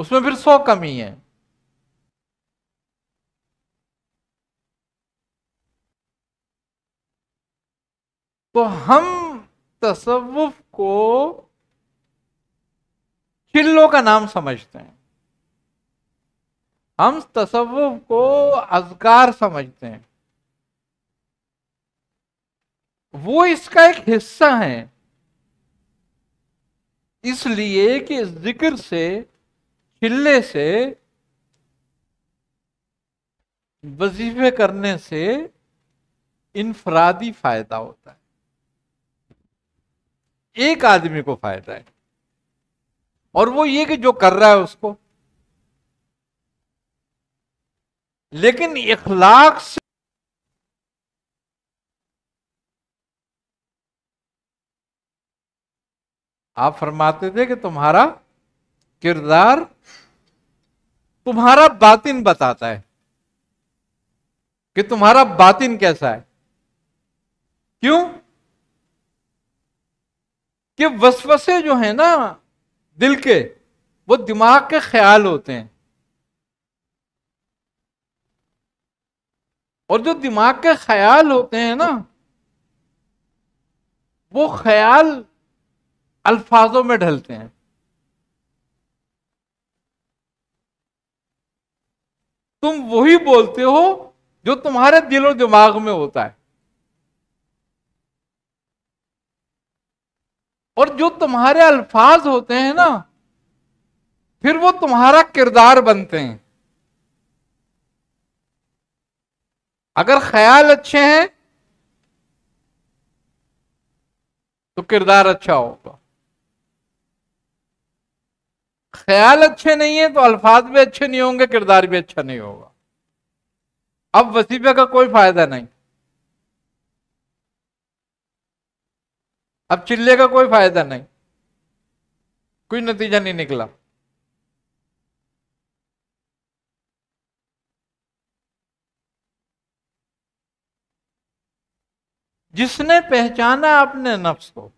उसमें फिर सौ कमी है तो हम तसव्वुफ को चिल्लों का नाम समझते हैं हम तसव्वुफ को अजगार समझते हैं वो इसका एक हिस्सा है इसलिए कि जिक्र से हिलने से वजीफे करने से इनफरादी फायदा होता है एक आदमी को फायदा है और वो ये कि जो कर रहा है उसको लेकिन इखलाक से आप फरमाते थे कि तुम्हारा किरदार तुम्हारा बातिन बताता है कि तुम्हारा बातिन कैसा है क्यों कि वसवसे जो है ना दिल के वो दिमाग के ख्याल होते हैं और जो दिमाग के ख्याल होते हैं ना वो ख्याल अल्फाजों में ढलते हैं तुम वही बोलते हो जो तुम्हारे दिल और दिमाग में होता है और जो तुम्हारे अल्फाज होते हैं ना फिर वो तुम्हारा किरदार बनते हैं अगर ख्याल अच्छे हैं तो किरदार अच्छा होगा ख्याल अच्छे नहीं है तो अल्फाज भी अच्छे नहीं होंगे किरदार भी अच्छा नहीं होगा अब वसीफे का कोई फायदा नहीं अब चिल्ले का कोई फायदा नहीं कोई नतीजा नहीं निकला जिसने पहचाना अपने नफ्स को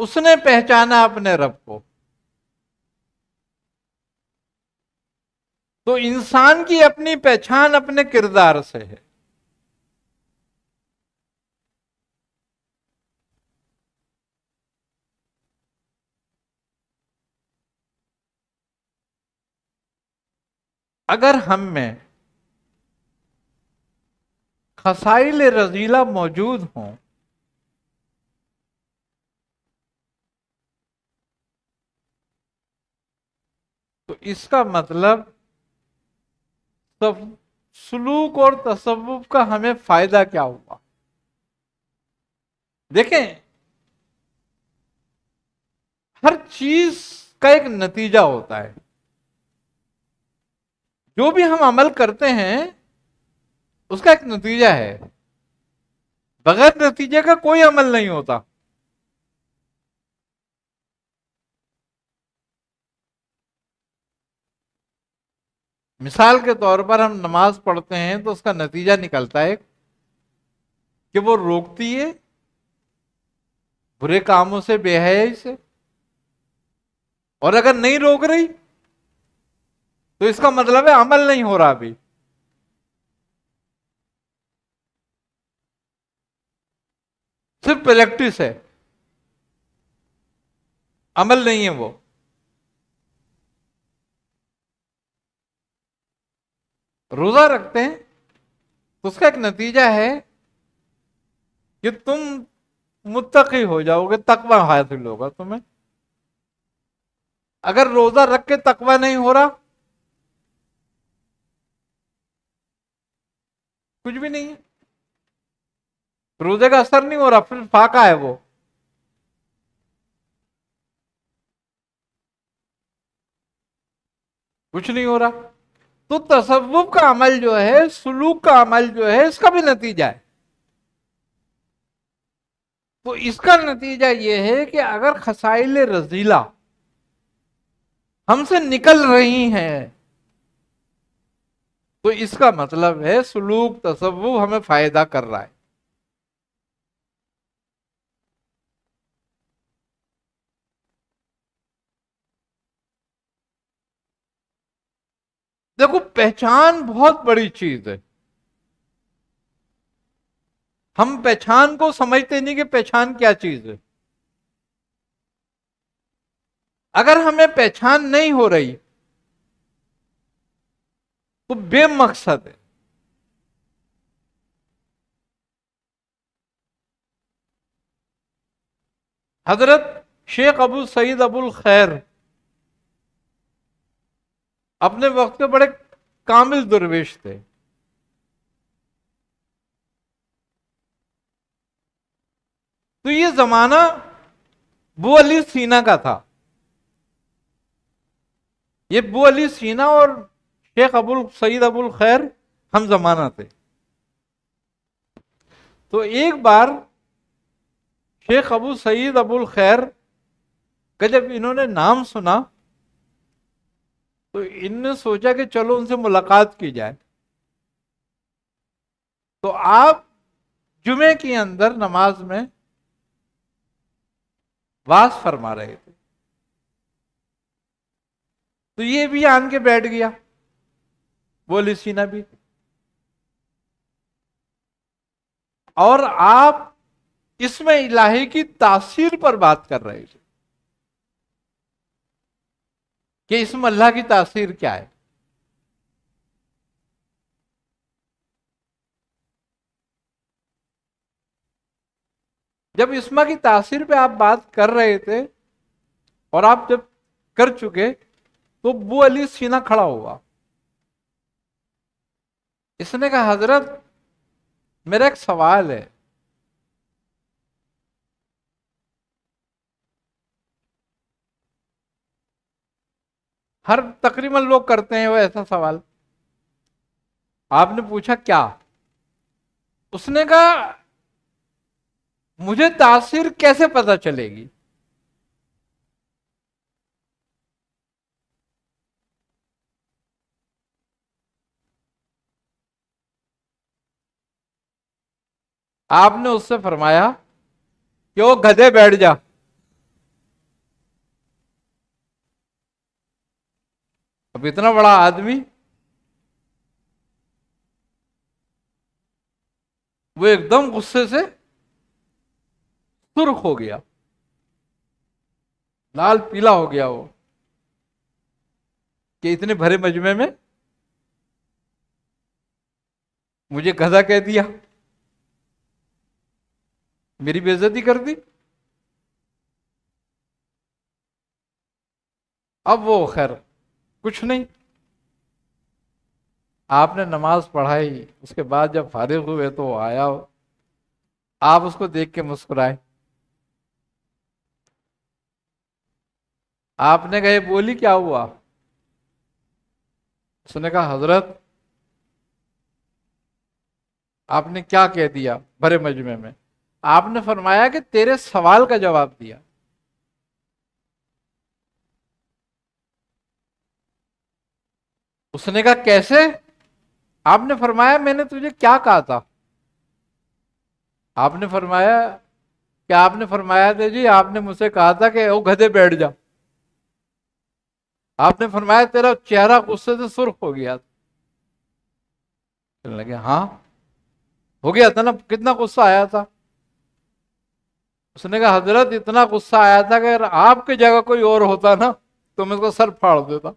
उसने पहचाना अपने रब को तो इंसान की अपनी पहचान अपने किरदार से है अगर हम में खसाइल रजीला मौजूद हों इसका मतलब सलूक और तसव्वुफ का हमें फायदा क्या हुआ देखें हर चीज का एक नतीजा होता है जो भी हम अमल करते हैं उसका एक नतीजा है बगैर नतीजे का कोई अमल नहीं होता मिसाल के तौर पर हम नमाज पढ़ते हैं तो उसका नतीजा निकलता है कि वो रोकती है बुरे कामों से बेहयाई से और अगर नहीं रोक रही तो इसका मतलब है अमल नहीं हो रहा अभी सिर्फ प्रैक्टिस है अमल नहीं है वो रोजा रखते हैं तो उसका एक नतीजा है कि तुम मुतकी हो जाओगे तकवा हासिल होगा तुम्हें अगर रोजा रख के तकवा नहीं हो रहा कुछ भी नहीं है रोजे का असर नहीं हो रहा फिर फाका है वो कुछ नहीं हो रहा तो तसव्वुफ का अमल जो है सुलूक का अमल जो है इसका भी नतीजा है तो इसका नतीजा यह है कि अगर खसाइल रजीला हमसे निकल रही हैं तो इसका मतलब है सुलूक तसव्वुफ हमें फायदा कर रहा है देखो पहचान बहुत बड़ी चीज है हम पहचान को समझते नहीं कि पहचान क्या चीज है अगर हमें पहचान नहीं हो रही तो बेमकसद है हजरत शेख अबू सईद अबुल खैर अपने वक्त के बड़े कामिल दुर्वेश थे तो ये जमाना बो अली सीना का था ये बो अली सीना और शेख अबुल सईद अबुल खैर हम जमाना थे तो एक बार शेख अबू सईद अबुल खैर का जब इन्होंने नाम सुना तो इनने सोचा कि चलो उनसे मुलाकात की जाए तो आप जुमे के अंदर नमाज में वास फरमा रहे थे तो ये भी आन के बैठ गया बोली सीना भी और आप इसमें इलाही की तासीर पर बात कर रहे थे कि इस मल्ला की तासीर क्या है जब इसमा की तासीर पे आप बात कर रहे थे और आप जब कर चुके तो बू अली सीना खड़ा हुआ इसने कहा हजरत मेरा एक सवाल है हर तकरीबन लोग करते हैं वो ऐसा सवाल आपने पूछा क्या उसने कहा मुझे तासीर कैसे पता चलेगी आपने उससे फरमाया कि वो गधे बैठ जा अब तो इतना बड़ा आदमी वो एकदम गुस्से से सुर्ख हो गया लाल पीला हो गया वो कि इतने भरे मजमे में मुझे गधा कह दिया मेरी बेजती कर दी अब वो खैर कुछ नहीं आपने नमाज पढ़ाई उसके बाद जब फारिग हुए तो आया हो आप उसको देख के मुस्कुराए आपने कहे बोली क्या हुआ उसने कहा हजरत आपने क्या कह दिया भरे मजमे में आपने फरमाया कि तेरे सवाल का जवाब दिया उसने कहा कैसे आपने फरमाया मैंने तुझे क्या कहा था आपने फरमाया क्या आपने फरमाया था जी आपने मुझसे कहा था कि वो गधे बैठ जा आपने फरमाया तेरा चेहरा गुस्से से सुर्ख हो गया था लगे हाँ हो गया था ना कितना गुस्सा आया था उसने कहा हजरत इतना गुस्सा आया था कि अगर आपकी जगह कोई और होता ना तो मैं उसका सर फाड़ देता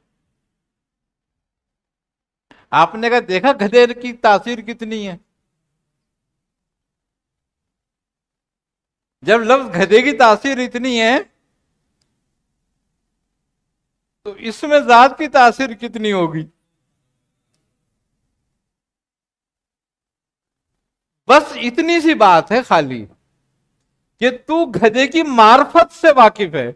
आपने कहा देखा गधेर की तासीर कितनी है जब लफ्ज गधे की तासीर इतनी है तो इसमें जात की तासीर कितनी होगी बस इतनी सी बात है खाली कि तू गधे की मार्फत से वाकिफ है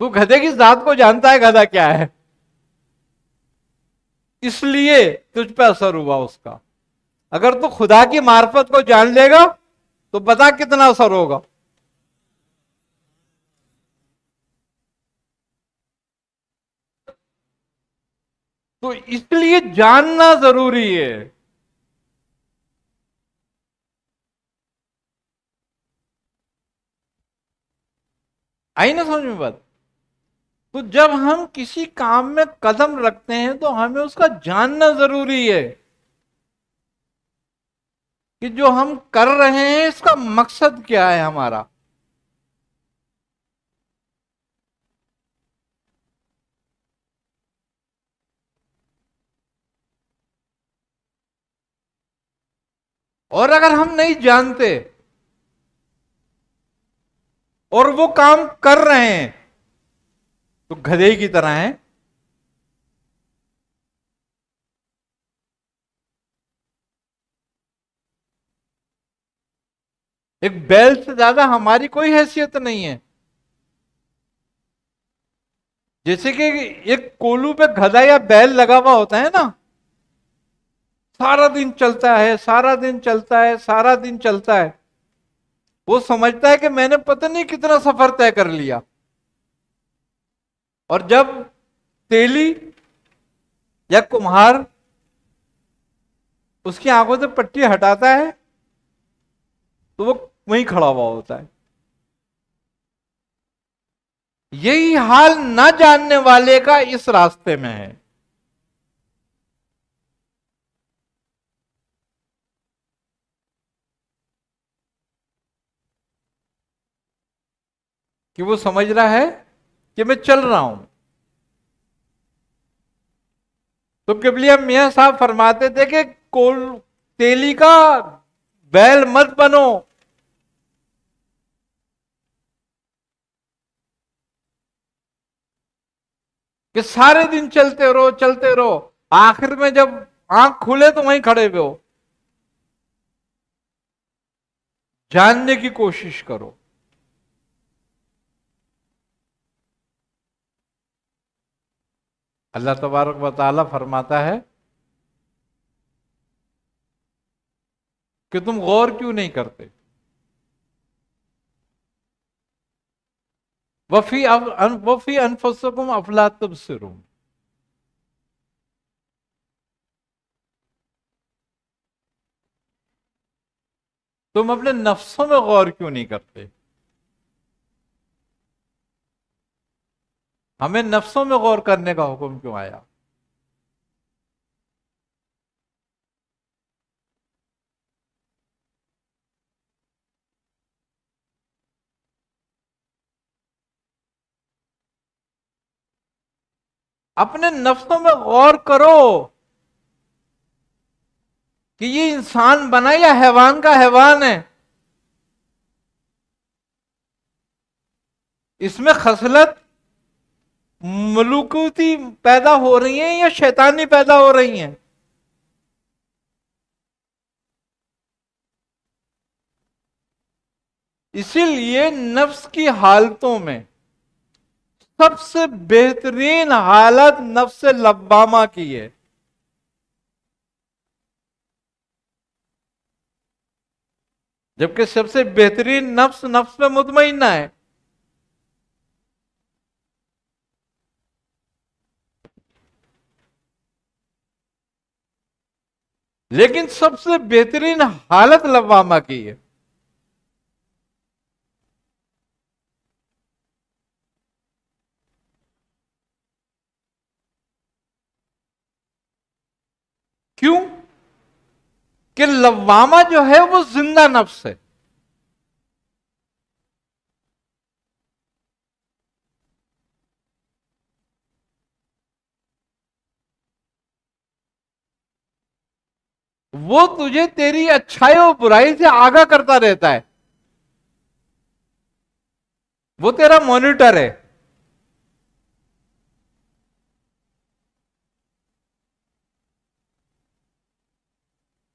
तू गधे की जात को जानता है गधा क्या है इसलिए तुझ पर असर हुआ उसका अगर तू खुदा की मार्फत को जान लेगा तो बता कितना असर होगा तो इसलिए जानना जरूरी है आई ना समझ में बात तो जब हम किसी काम में कदम रखते हैं तो हमें उसका जानना जरूरी है कि जो हम कर रहे हैं इसका मकसद क्या है हमारा और अगर हम नहीं जानते और वो काम कर रहे हैं तो गधे की तरह है एक बैल से ज्यादा हमारी कोई हैसियत नहीं है जैसे कि एक कोलू पे गधा या बैल लगा हुआ होता है ना सारा दिन चलता है सारा दिन चलता है सारा दिन चलता है वो समझता है कि मैंने पता नहीं कितना सफर तय कर लिया और जब तेली या कुम्हार उसकी आंखों से पट्टी हटाता है तो वो वहीं खड़ा हुआ होता है यही हाल ना जानने वाले का इस रास्ते में है कि वो समझ रहा है कि मैं चल रहा हूं तो किबलिया मियाँ साहब फरमाते थे कि कोल तेली का बैल मत बनो कि सारे दिन चलते रहो चलते रहो आखिर में जब आंख खुले तो वहीं खड़े हुए हो जानने की कोशिश करो अल्लाह तबारक वाली फरमाता है कि तुम गौर क्यों नहीं करते वफी वफी अनफसकुम अफला सिरुम तुम अपने नफ्सों में गौर क्यों नहीं करते हमें नफ्सों में गौर करने का हुक्म क्यों आया अपने नफ्सों में गौर करो कि ये इंसान बना या हैवान का हैवान है इसमें खसलत मलुकूती पैदा हो रही हैं या शैतानी पैदा हो रही हैं इसीलिए नफ्स की हालतों में सबसे बेहतरीन हालत नफ्स लब्बामा की है जबकि सबसे बेहतरीन नफ्स नफ्स में मुतमिन है लेकिन सबसे बेहतरीन हालत लवामा की है क्यों कि लवामा जो है वो जिंदा नफ्स है वो तुझे तेरी अच्छाई और बुराई से आगा करता रहता है वो तेरा मॉनिटर है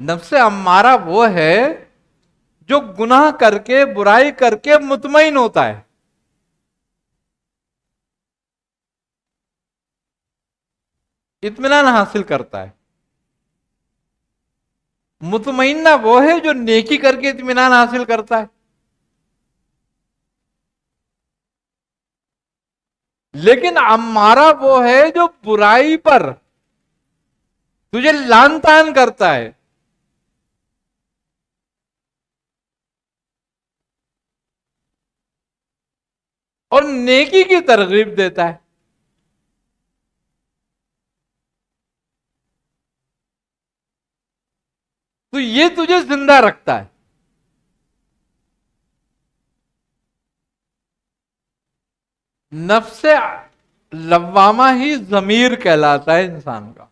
नफसे हमारा वो है जो गुनाह करके बुराई करके मुतमिन होता है इतमान हासिल करता है मुतमइना वो है जो नेकी करके इतमान हासिल करता है लेकिन हमारा वो है जो बुराई पर तुझे लान तान करता है और नेकी की तरगीब देता है तो ये तुझे जिंदा रखता है नफसे लवामा ही जमीर कहलाता है इंसान का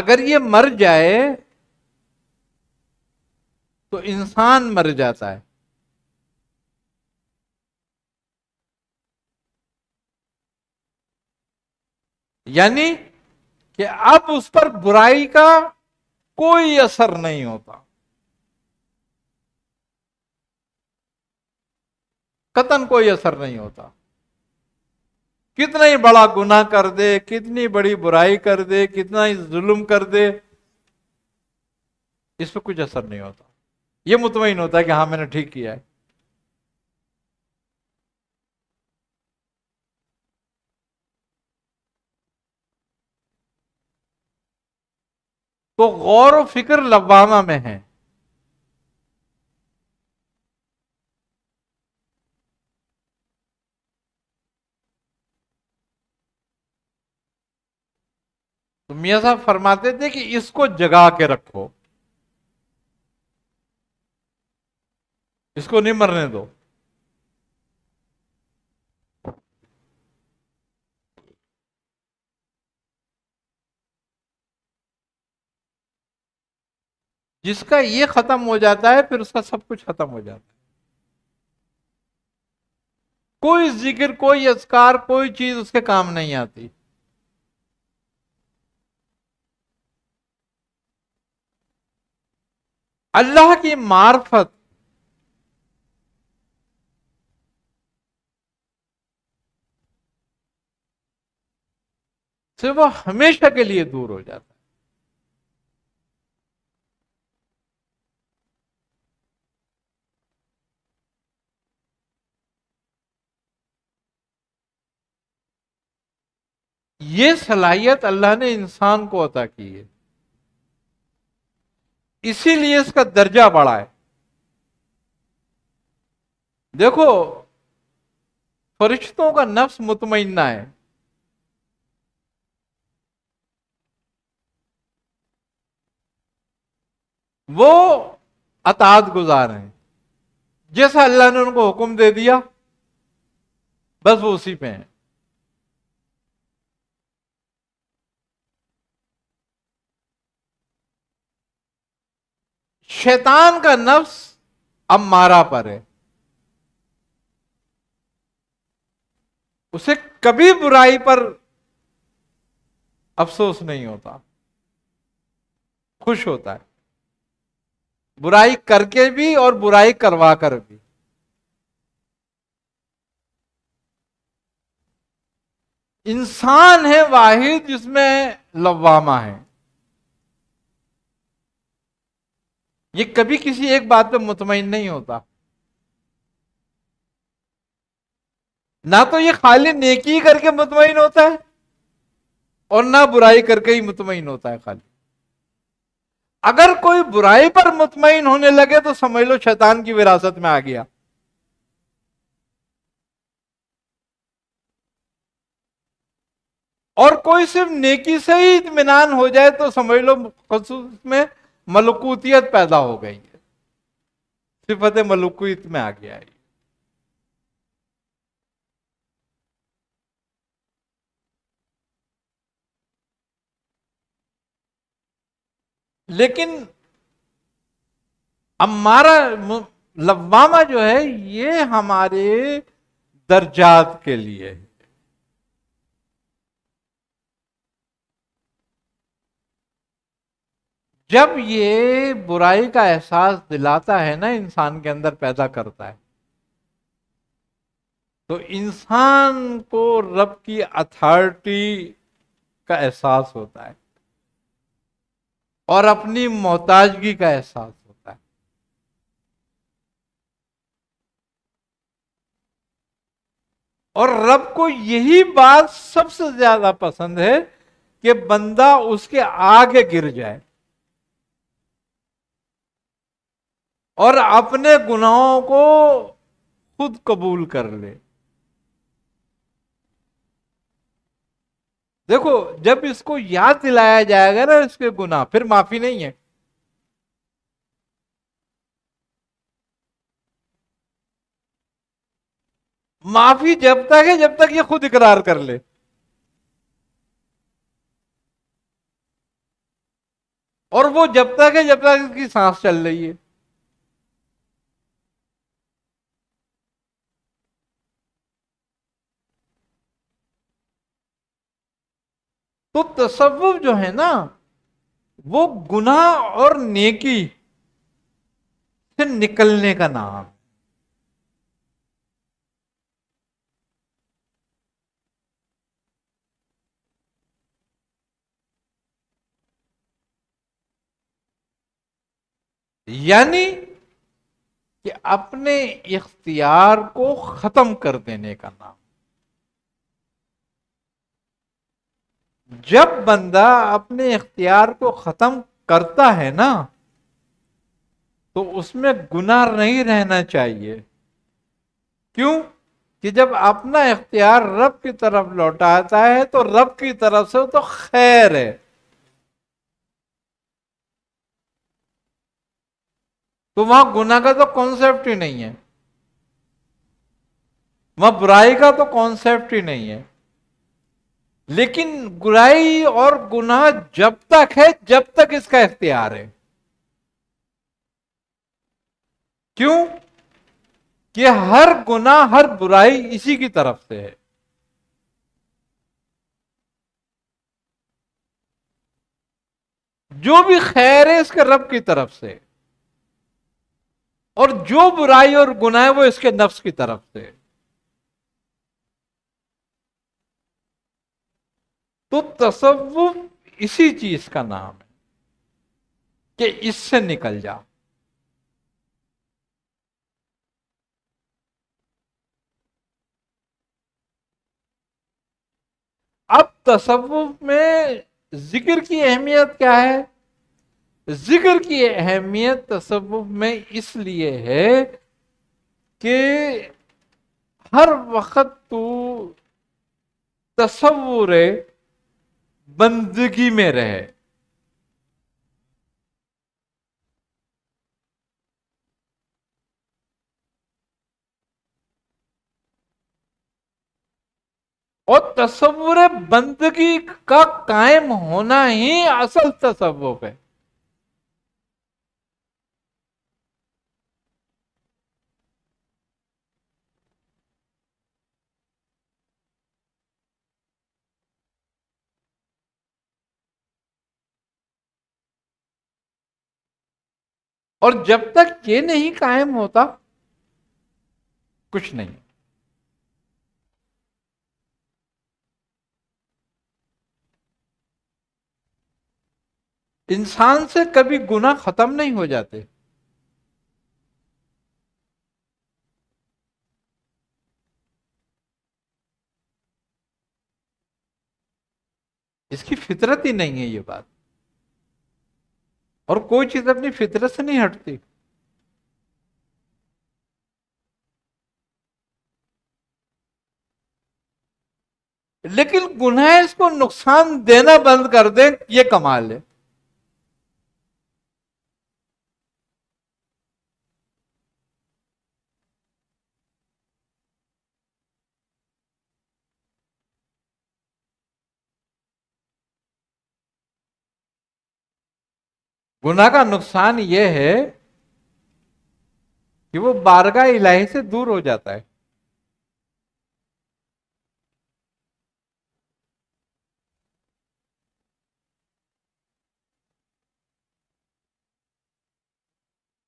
अगर ये मर जाए तो इंसान मर जाता है यानी कि अब उस पर बुराई का कोई असर नहीं होता कतन कोई असर नहीं होता कितना ही बड़ा गुनाह कर दे कितनी बड़ी बुराई कर दे कितना ही जुल्म कर दे इस पर कुछ असर नहीं होता यह मुतमिन होता है कि हां मैंने ठीक किया है तो गौर फिक्र लवामा में है तो मियाँ साहब फरमाते थे कि इसको जगा के रखो इसको नहीं मरने दो जिसका ये खत्म हो जाता है फिर उसका सब कुछ खत्म हो जाता है कोई जिक्र कोई अस्कार कोई चीज उसके काम नहीं आती अल्लाह की मार्फत से वो हमेशा के लिए दूर हो जाता है ये सलाहियत अल्लाह ने इंसान को अता की है इसीलिए इसका दर्जा बढ़ा है देखो फरिश्तों का नफ्स मुतमना है वो अतात गुजार हैं जैसा अल्लाह ने उनको हुक्म दे दिया बस वो उसी पे हैं शैतान का नफ्स अब मारा पर है उसे कभी बुराई पर अफसोस नहीं होता खुश होता है बुराई करके भी और बुराई करवा कर भी इंसान है वाहिद जिसमें लवामा है ये कभी किसी एक बात पे मुतमिन नहीं होता ना तो ये खाली नेकी करके मुतमिन होता है और ना बुराई करके ही मुतमिन होता है खाली अगर कोई बुराई पर मुतमिन होने लगे तो समझ लो शैतान की विरासत में आ गया और कोई सिर्फ नेकी से ही इतमान हो जाए तो समझ लो खसूस में मलकूतियत पैदा हो गई है सिफत मलकूत में आ गया है लेकिन हमारा लवामा जो है ये हमारे दर्जात के लिए है जब ये बुराई का एहसास दिलाता है ना इंसान के अंदर पैदा करता है तो इंसान को रब की अथॉरिटी का एहसास होता है और अपनी मोहताजगी का एहसास होता है और रब को यही बात सबसे ज्यादा पसंद है कि बंदा उसके आगे गिर जाए और अपने गुनाहों को खुद कबूल कर ले देखो जब इसको याद दिलाया जाएगा ना इसके गुनाह फिर माफी नहीं है माफी जब तक है जब तक ये खुद इकरार कर ले और वो जब तक है जब तक इसकी सांस चल रही है तो तस्वुफ जो है ना वो गुनाह और नेकी से निकलने का नाम यानी कि अपने इख्तियार को खत्म कर देने का नाम जब बंदा अपने इख्तियार को ख़त्म करता है ना तो उसमें गुनाह नहीं रहना चाहिए क्यों कि जब अपना इख्तियार रब की तरफ लौटाता है तो रब की तरफ से तो खैर है तो वहां गुनाह का तो कॉन्सेप्ट ही नहीं है वहां बुराई का तो कॉन्सेप्ट ही नहीं है लेकिन बुराई और गुनाह जब तक है जब तक इसका इख्तियार है क्यों कि हर गुनाह हर बुराई इसी की तरफ से है जो भी खैर है इसके रब की तरफ से और जो बुराई और गुनाह है वो इसके नफ्स की तरफ से है तो तस्व इसी चीज का नाम है कि इससे निकल जा अब तस्व में जिक्र की अहमियत क्या है जिक्र की अहमियत तस्व में इसलिए है कि हर वक्त तू तस्वुर बंदगी में रहे और तस्वुर बंदगी का कायम होना ही असल तस्वुफ है और जब तक ये नहीं कायम होता कुछ नहीं इंसान से कभी गुना खत्म नहीं हो जाते इसकी फितरत ही नहीं है ये बात और कोई चीज अपनी फितरत से नहीं हटती लेकिन गुनाह इसको नुकसान देना बंद कर दें ये कमाल है गुना का नुकसान यह है कि वो बारगाह इलाही से दूर हो जाता है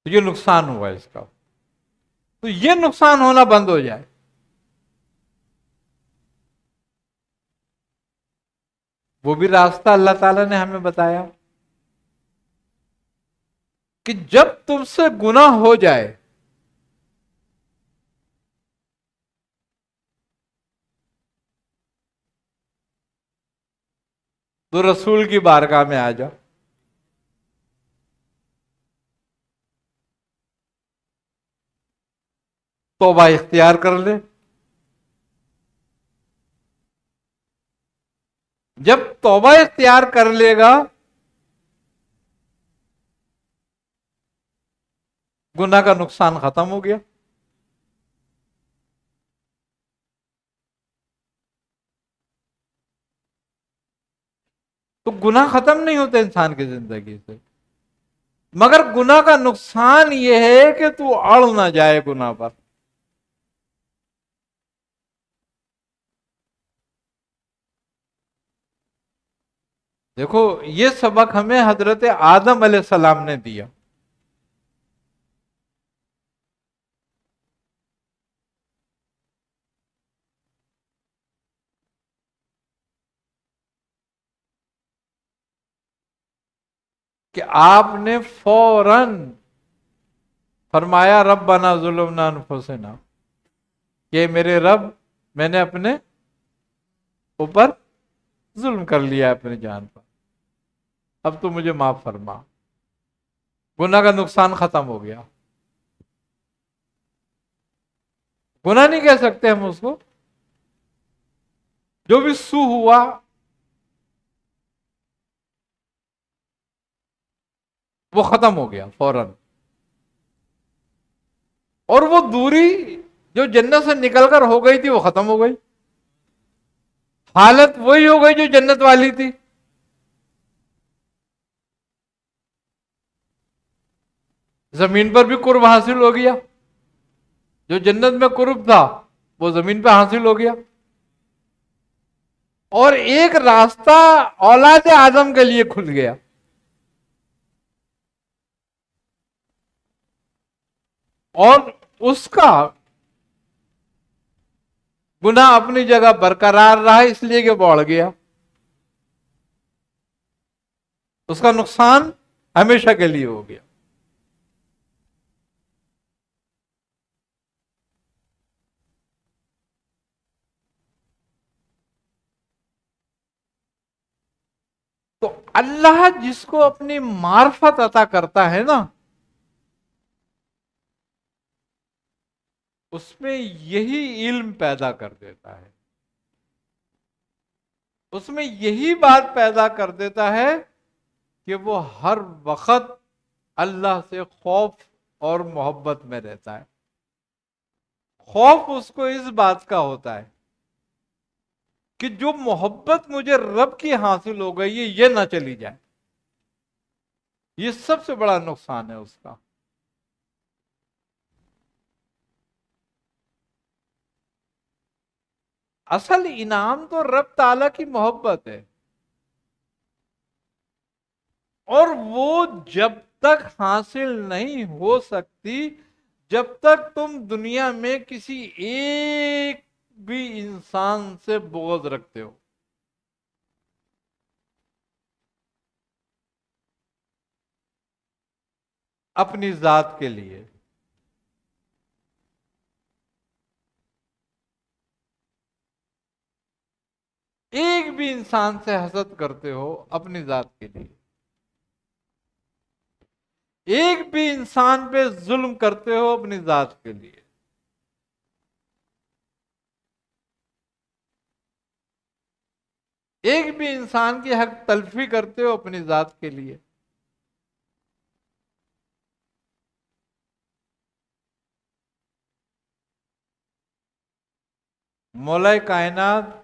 तो ये नुकसान हुआ इसका तो ये नुकसान होना बंद हो जाए वो भी रास्ता अल्लाह ताला ने हमें बताया कि जब तुमसे गुना हो जाए तो रसूल की बारगाह में आ जाओ तोबा इख्तियार कर ले जब तोबा इख्तियार कर लेगा गुना का नुकसान खत्म हो गया तो गुना खत्म नहीं होते इंसान की जिंदगी से मगर गुना का नुकसान यह है कि तू अड़ ना जाए गुना पर देखो ये सबक हमें हजरत आदम अलैहिस्सलाम ने दिया कि आपने फौरन फरमाया रब बना जुलम अनफुसना ये मेरे रब मैंने अपने ऊपर जुल्म कर लिया अपने जान पर अब तो मुझे माफ फरमा गुना का नुकसान खत्म हो गया गुना नहीं कह सकते हम उसको जो भी सू हुआ वो खत्म हो गया फौरन और वो दूरी जो जन्नत से निकलकर हो गई थी वो खत्म हो गई हालत वही हो गई जो जन्नत वाली थी जमीन पर भी कुर्ब हासिल हो गया जो जन्नत में कुर्ब था वो जमीन पर हासिल हो गया और एक रास्ता औलाद आजम के लिए खुल गया और उसका गुना अपनी जगह बरकरार रहा इसलिए कि बढ़ गया उसका नुकसान हमेशा के लिए हो गया तो अल्लाह जिसको अपनी मार्फत अता करता है ना उसमें यही इल्म पैदा कर देता है उसमें यही बात पैदा कर देता है कि वो हर वक्त अल्लाह से खौफ और मोहब्बत में रहता है खौफ उसको इस बात का होता है कि जो मोहब्बत मुझे रब की हासिल हो गई है ये ना चली जाए ये सबसे बड़ा नुकसान है उसका असल इनाम तो रब ताला की मोहब्बत है और वो जब तक हासिल नहीं हो सकती जब तक तुम दुनिया में किसी एक भी इंसान से बोझ रखते हो अपनी जात के लिए एक भी इंसान से हसद करते हो अपनी जात के लिए एक भी इंसान पे जुल्म करते हो अपनी जात के लिए एक भी इंसान की हक तलफी करते हो अपनी जात के लिए मौलाए कायनात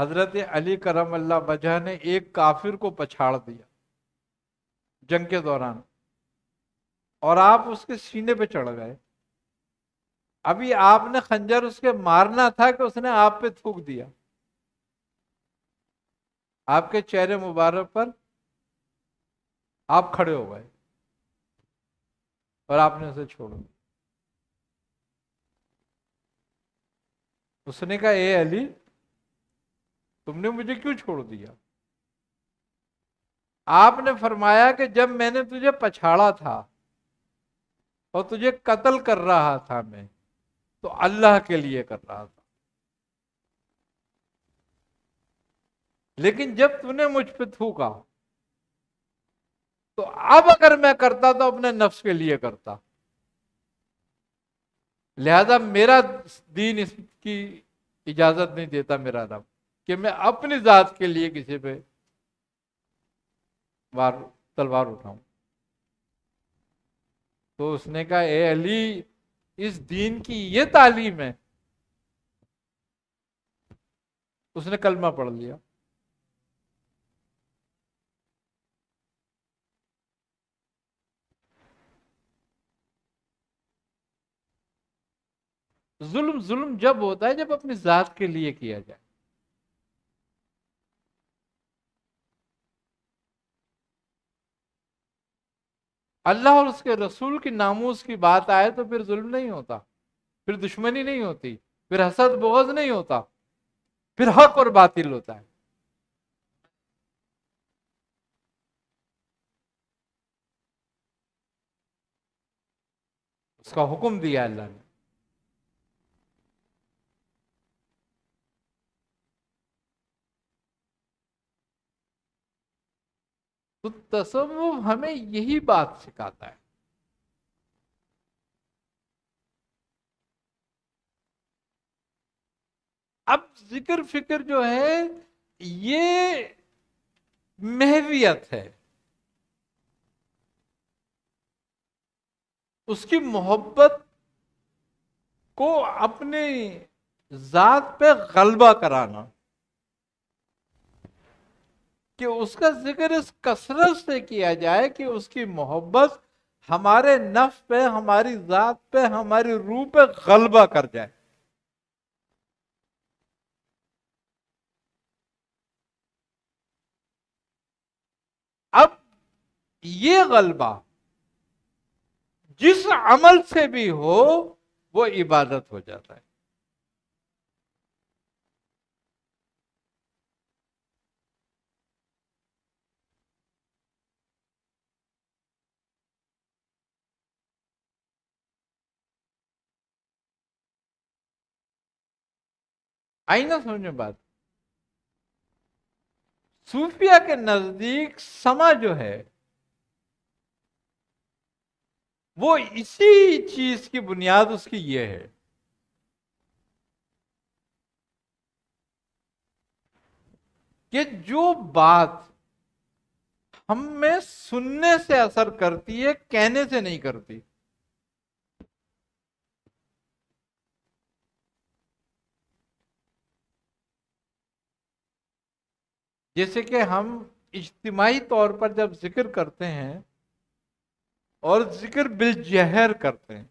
हजरत अली करम अल्लाह वजह ने एक काफिर को पछाड़ दिया जंग के दौरान और आप उसके सीने पे चढ़ गए अभी आपने खंजर उसके मारना था कि उसने आप पे थूक दिया आपके चेहरे मुबारक पर आप खड़े हो गए और आपने उसे छोड़ दिया उसने कहा ए अली तुमने मुझे क्यों छोड़ दिया आपने फरमाया कि जब मैंने तुझे पछाड़ा था और तुझे कत्ल कर रहा था मैं तो अल्लाह के लिए कर रहा था लेकिन जब तूने मुझ पर थूका तो अब अगर मैं करता तो अपने नफ्स के लिए करता लिहाजा मेरा दीन इसकी इजाजत नहीं देता मेरा रब कि मैं अपनी ज़ात के लिए किसी पे वार तलवार उठाऊं तो उसने कहा ए अली इस दीन की ये तालीम है उसने कलमा पढ़ लिया जुल्म जुल्म जब होता है जब अपनी ज़ात के लिए किया जाए अल्लाह और उसके रसूल की नामोज की बात आए तो फिर जुल्म नहीं होता फिर दुश्मनी नहीं होती फिर हसद बोझ नहीं होता फिर हक और बातिल होता है उसका हुक्म दिया अल्लाह ने तो तस्वुफ हमें यही बात सिखाता है अब जिक्र फिक्र जो है ये महवियत है उसकी मोहब्बत को अपने जात पे गलबा कराना कि उसका जिक्र इस कसरत से किया जाए कि उसकी मोहब्बत हमारे नफ पे हमारी ज़ात पे हमारी रूह पे गलबा कर जाए अब ये गलबा जिस अमल से भी हो वो इबादत हो जाता है आई ना समझ में बात सूफिया के नजदीक समा जो है वो इसी चीज की बुनियाद उसकी ये है कि जो बात हम में सुनने से असर करती है कहने से नहीं करती जैसे कि हम इज्तमाही तौर पर जब जिक्र करते हैं और जिक्र बिलजहर करते हैं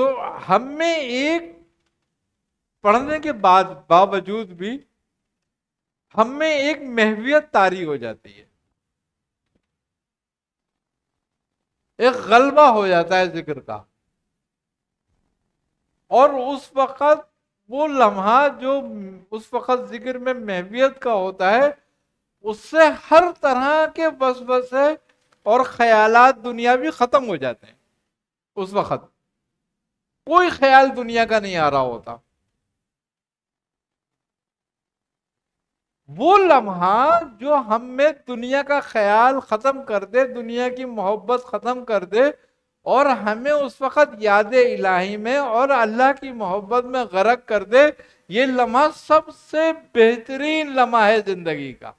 तो हम में एक पढ़ने के बाद बावजूद भी हम में एक महवियत तारी हो जाती है एक गलबा हो जाता है जिक्र का और उस वक़्त वो लम्हा जो उस वक़्त जिक्र में महवियत का होता है उससे हर तरह के बस बस है और ख्यालात दुनिया भी ख़त्म हो जाते हैं उस वक़्त कोई ख्याल दुनिया का नहीं आ रहा होता वो लम्हा जो हम में दुनिया का ख्याल ख़त्म कर दे दुनिया की मोहब्बत ख़त्म कर दे और हमें उस वक़्त याद इलाही में और अल्लाह की मोहब्बत में गरक कर दे ये लम्हा सबसे बेहतरीन लम्हा है जिंदगी का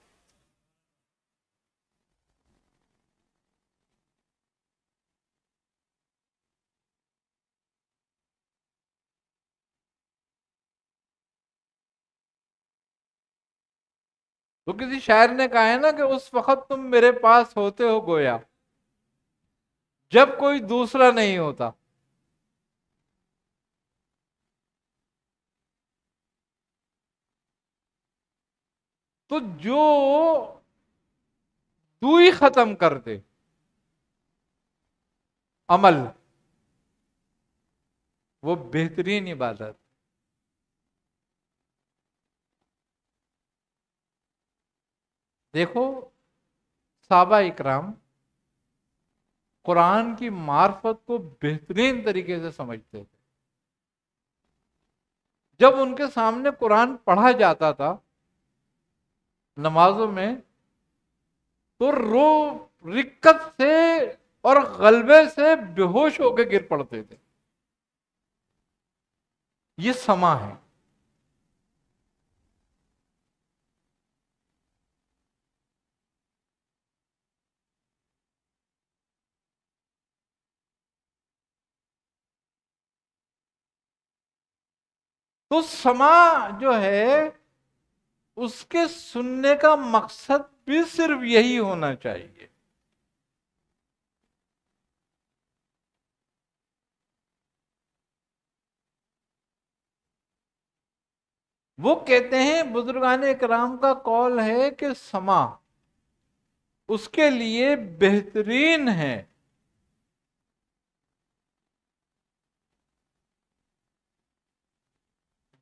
तो किसी शायर ने कहा है ना कि उस वक्त तुम मेरे पास होते हो गोया जब कोई दूसरा नहीं होता तो जो ही खत्म कर दे अमल वो बेहतरीन इबादत देखो साबा इकराम कुरान की मार्फत को बेहतरीन तरीके से समझते थे जब उनके सामने कुरान पढ़ा जाता था नमाजों में तो रो रिक्कत से और गलबे से बेहोश होकर गिर पड़ते थे ये समा है तो समा जो है उसके सुनने का मकसद भी सिर्फ यही होना चाहिए वो कहते हैं बुजुर्गान कराम का कॉल है कि समा उसके लिए बेहतरीन है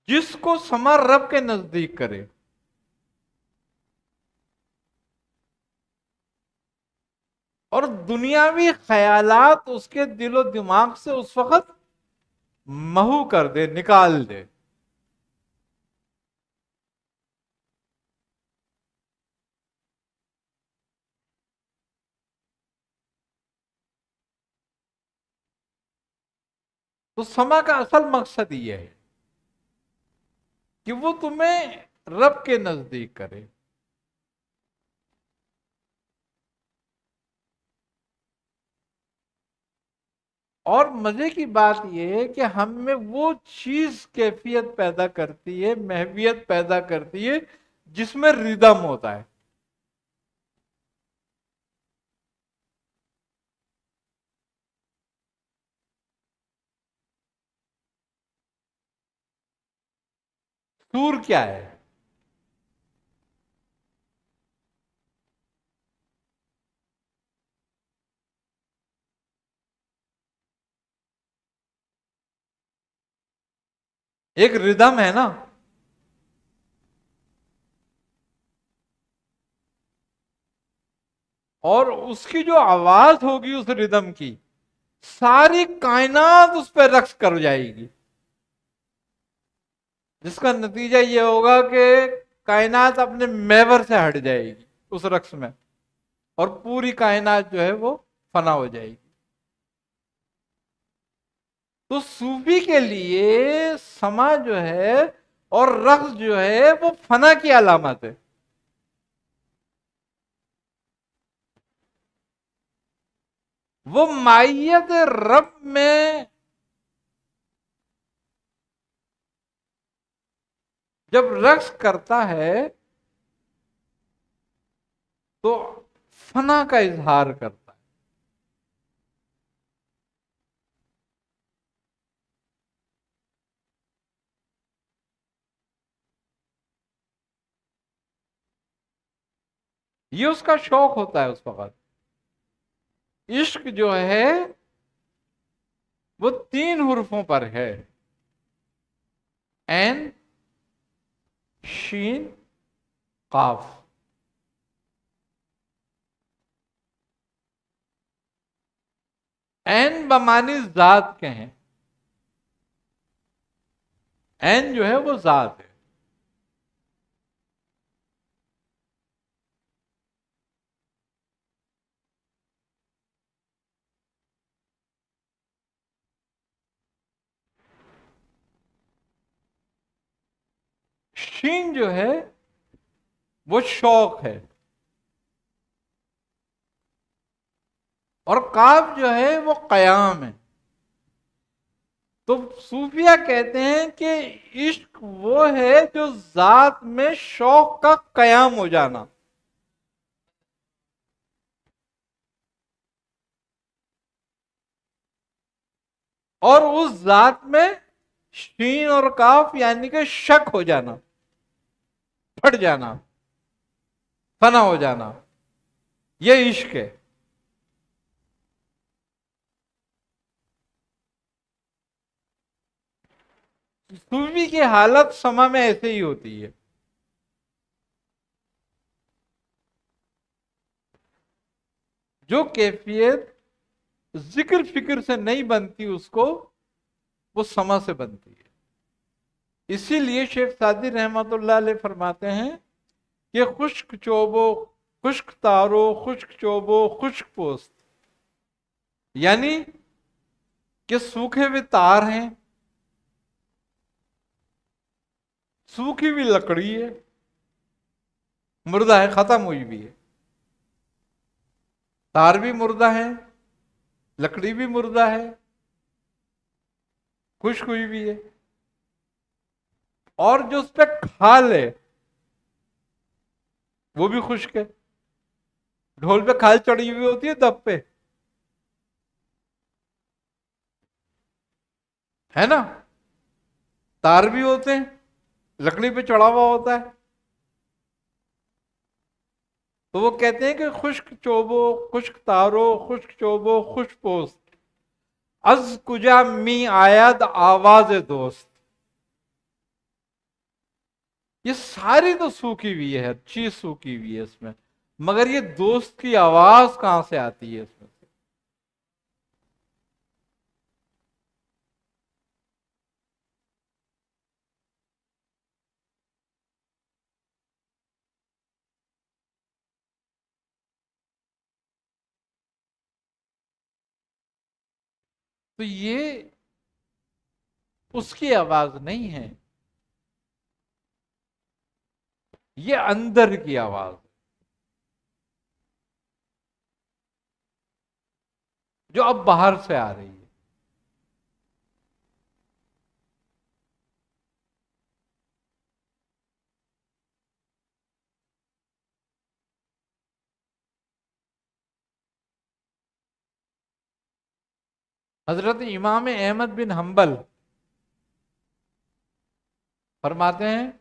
जिसको समा रब के नजदीक करे और दुनियावी ख्यालात उसके दिलो दिमाग से उस वक्त महू कर दे निकाल दे तो समा का असल मकसद यह है कि वो तुम्हें रब के नजदीक करे और मजे की बात यह है कि हम में वो चीज कैफियत पैदा करती है महवियत पैदा करती है जिसमें रिदम होता है सूर क्या है एक रिदम है ना और उसकी जो आवाज होगी उस रिदम की सारी कायनात उस पर रक्स कर जाएगी जिसका नतीजा ये होगा कि कायनात अपने मेवर से हट जाएगी उस रक्स में और पूरी कायनात जो है वो फना हो जाएगी तो सूफी के लिए समा जो है और रक्स जो है वो फना की अलामत है वो माइत रब में जब रक्स करता है तो फना का इजहार करता है ये उसका शौक होता है उस वक्त इश्क जो है वो तीन हुरफों पर है एन शीन काफ एन बमानी जात के हैं एन जो है वो जात है शीन जो है वो शौक है और काब जो है वो कयाम है तो सूफिया कहते हैं कि इश्क वो है जो जात में शौक का कयाम हो जाना और उस जात में शीन और काफ यानी कि शक हो जाना फट जाना फना हो जाना ये इश्क है सूफी की हालत समा में ऐसे ही होती है जो कैफियत जिक्र फिक्र से नहीं बनती उसको वो समा से बनती है इसीलिए शेख सादी रहमत फरमाते हैं कि खुश्क चोबो खुश्क तारो खुश्क चोबो खुश्क पोस्त यानी कि सूखे हुए तार हैं सूखी हुई लकड़ी है मुर्दा है खत्म हुई भी है तार भी मुर्दा है लकड़ी भी मुर्दा है खुश्क हुई भी है और जो उस पर खा ले वो भी खुश्क है ढोल पे खाल चढ़ी हुई होती है दब पे है ना तार भी होते हैं लकड़ी पे चढ़ा हुआ होता है तो वो कहते हैं कि खुश्क चोबो खुश्क तारो खुश्क चोबो खुश पोस्त अज कुजा मी आयाद आवाज दोस्त ये सारी तो सूखी हुई है अच्छी सूखी हुई है इसमें मगर ये दोस्त की आवाज कहां से आती है इसमें से तो ये उसकी आवाज नहीं है ये अंदर की आवाज जो अब बाहर से आ रही है हजरत इमाम अहमद बिन हम्बल फरमाते हैं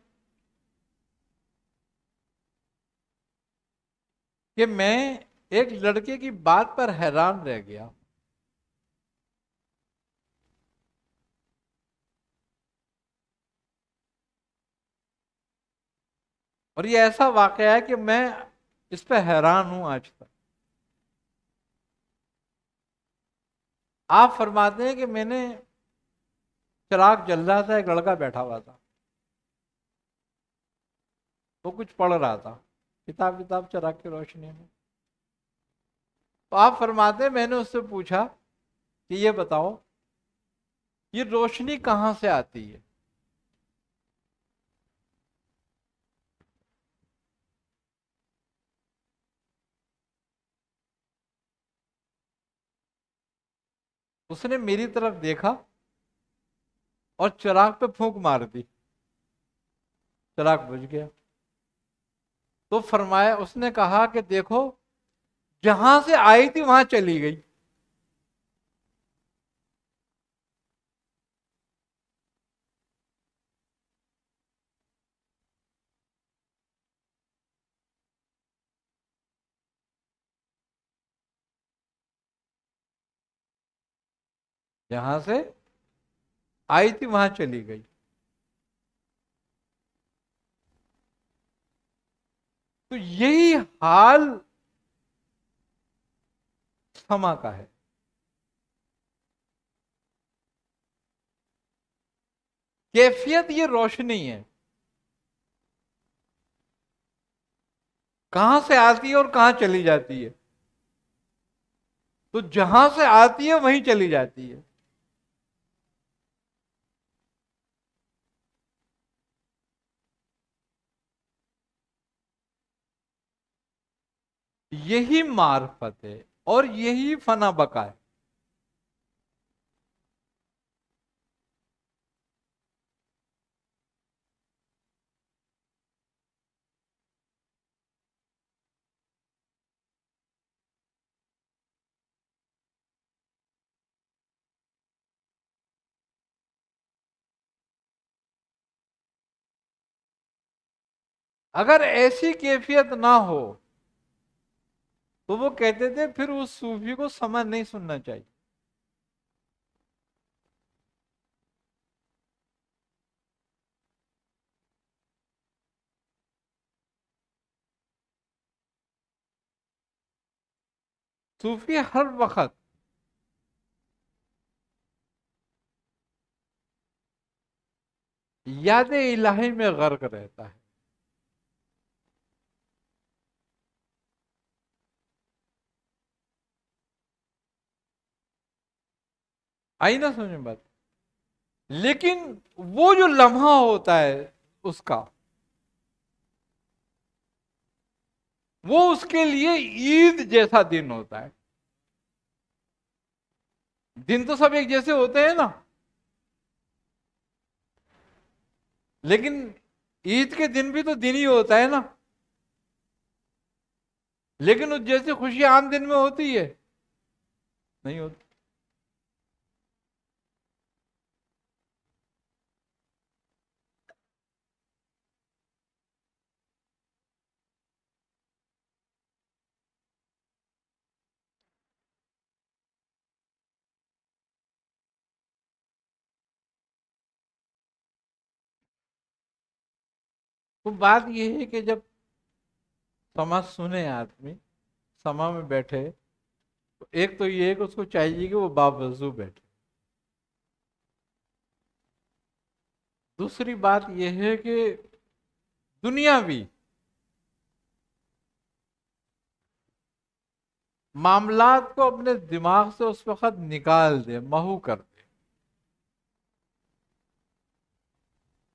कि मैं एक लड़के की बात पर हैरान रह गया और ये ऐसा वाक़ है कि मैं इस पर हैरान हूं आज तक आप फरमाते हैं कि मैंने चिराग जल रहा था एक लड़का बैठा हुआ था वो कुछ पढ़ रहा था किताब किताब चरा के रोशनी में तो आप फरमाते मैंने उससे पूछा कि ये बताओ ये रोशनी कहां से आती है उसने मेरी तरफ देखा और चिराग पे फूंक मार दी चिराग बुझ गया तो फरमाया उसने कहा कि देखो जहां से आई थी वहां चली गई जहां से आई थी वहां चली गई तो यही हाल क्षमा का है कैफियत ये रोशनी है कहां से आती है और कहां चली जाती है तो जहां से आती है वहीं चली जाती है यही मार्फत है और यही फना बका है अगर ऐसी कैफियत ना हो तो वो कहते थे फिर उस सूफी को समर नहीं सुनना चाहिए सूफी हर वक्त याद इलाही में गर्क रहता है आई ना समझ में बात लेकिन वो जो लम्हा होता है उसका वो उसके लिए ईद जैसा दिन होता है दिन तो सब एक जैसे होते हैं ना लेकिन ईद के दिन भी तो दिन ही होता है ना लेकिन उस जैसी खुशी आम दिन में होती है नहीं होती तो बात यह है कि जब समा सुने आदमी समा में बैठे तो एक तो ये है कि उसको चाहिए कि वो बावजू बैठे दूसरी बात यह है कि दुनिया भी मामलात को अपने दिमाग से उस वक्त निकाल दे महू कर दे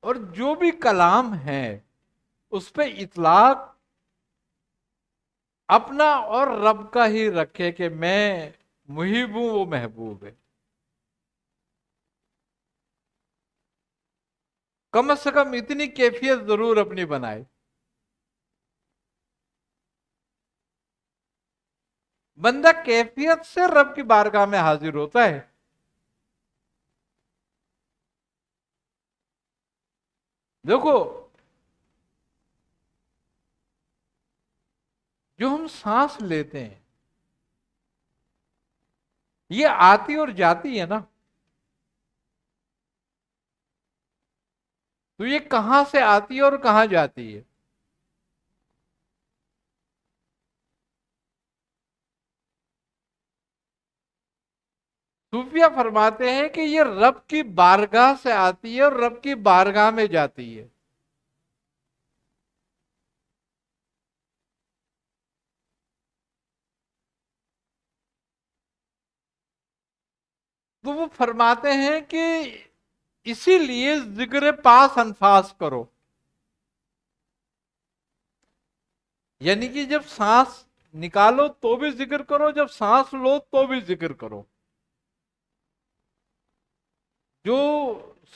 और जो भी कलाम है उस पर इतलाक अपना और रब का ही रखे कि मैं मुहिब हूं वो महबूब है कम से कम इतनी कैफियत जरूर अपनी बनाए बंदा कैफियत से रब की बारगाह में हाजिर होता है देखो जो हम सांस लेते हैं ये आती और जाती है ना तो ये कहां से आती है और कहां जाती है सूफिया फरमाते हैं कि ये रब की बारगाह से आती है और रब की बारगाह में जाती है तो वो फरमाते हैं कि इसीलिए जिक्र पास अनफास करो यानी कि जब सांस निकालो तो भी जिक्र करो जब सांस लो तो भी जिक्र करो जो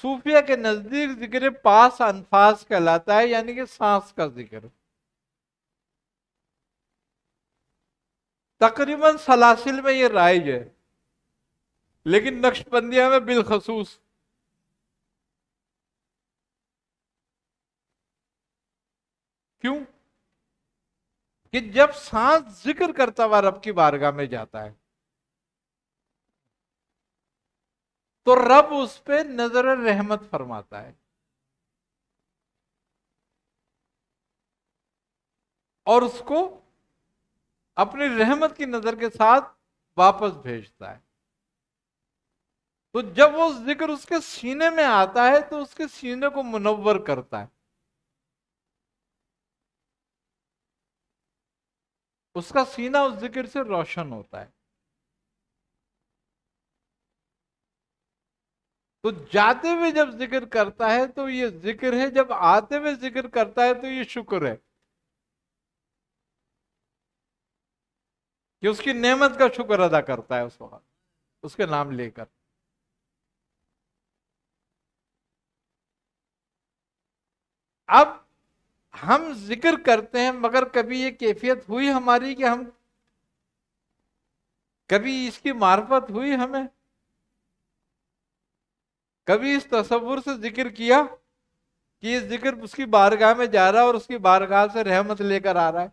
सूफिया के नजदीक जिक्र पास अनफास कहलाता है यानी कि सांस का जिक्र तकरीबन सलासिल में ये राइज है लेकिन नक्शबंदिया में बिलखसूस क्यों कि जब सांस जिक्र करता हुआ रब की बारगाह में जाता है तो रब उस पर नजर रहमत फरमाता है और उसको अपनी रहमत की नजर के साथ वापस भेजता है तो जब वो जिक्र उसके सीने में आता है तो उसके सीने को मुनवर करता है उसका सीना उस जिक्र से रोशन होता है तो जाते हुए जब जिक्र करता है तो ये जिक्र है जब आते हुए जिक्र करता है तो ये शुक्र है कि उसकी नेमत का शुक्र अदा करता है उस वक्त उसके नाम लेकर अब हम जिक्र करते हैं मगर कभी ये कैफियत हुई हमारी कि हम कभी इसकी मार्फत हुई हमें कभी इस तस्वुर से जिक्र किया कि ये जिक्र उसकी बारगाह में जा रहा है और उसकी बारगाह से रहमत लेकर आ रहा है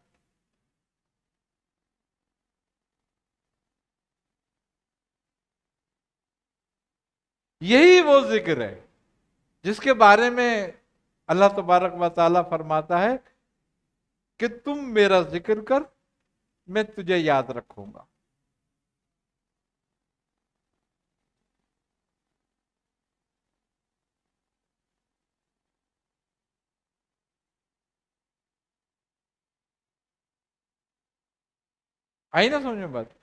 यही वो जिक्र है जिसके बारे में अल्लाह तबारक व ताली फरमाता है कि तुम मेरा जिक्र कर मैं तुझे याद रखूंगा आई ना में बात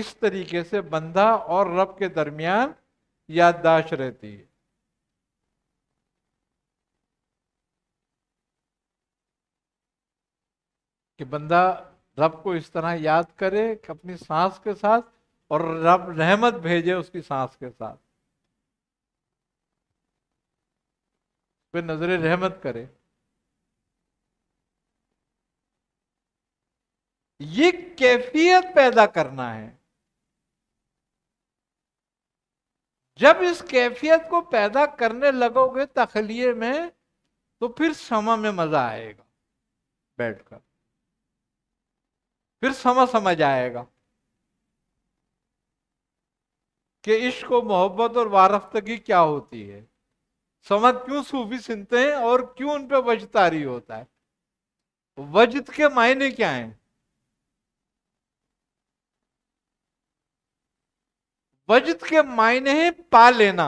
इस तरीके से बंदा और रब के दरमियान याददाश्त रहती है कि बंदा रब को इस तरह याद करे कि अपनी सांस के साथ और रब रहमत भेजे उसकी सांस के साथ पे नजर रहमत करे ये कैफियत पैदा करना है जब इस कैफियत को पैदा करने लगोगे तखलिए में तो फिर समा में मजा आएगा बैठकर फिर समा समझ आएगा कि इश्क मोहब्बत और वारफ्तगी क्या होती है समझ क्यों सूफी सुनते हैं और क्यों उन पर वजतारी होता है वजद के मायने क्या हैं वजद के मायने हैं पा लेना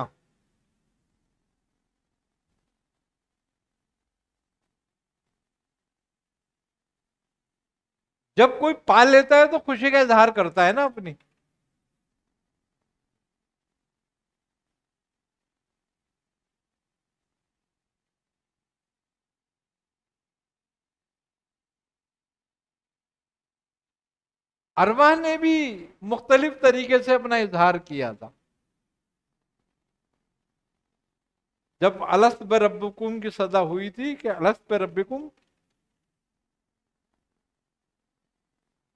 जब कोई पा लेता है तो खुशी का इजहार करता है ना अपनी अरवा ने भी मुख्तलिफ तरीके से अपना इजहार किया था जब अलस्त ब रबकुम की सजा हुई थी कि अलस्त ब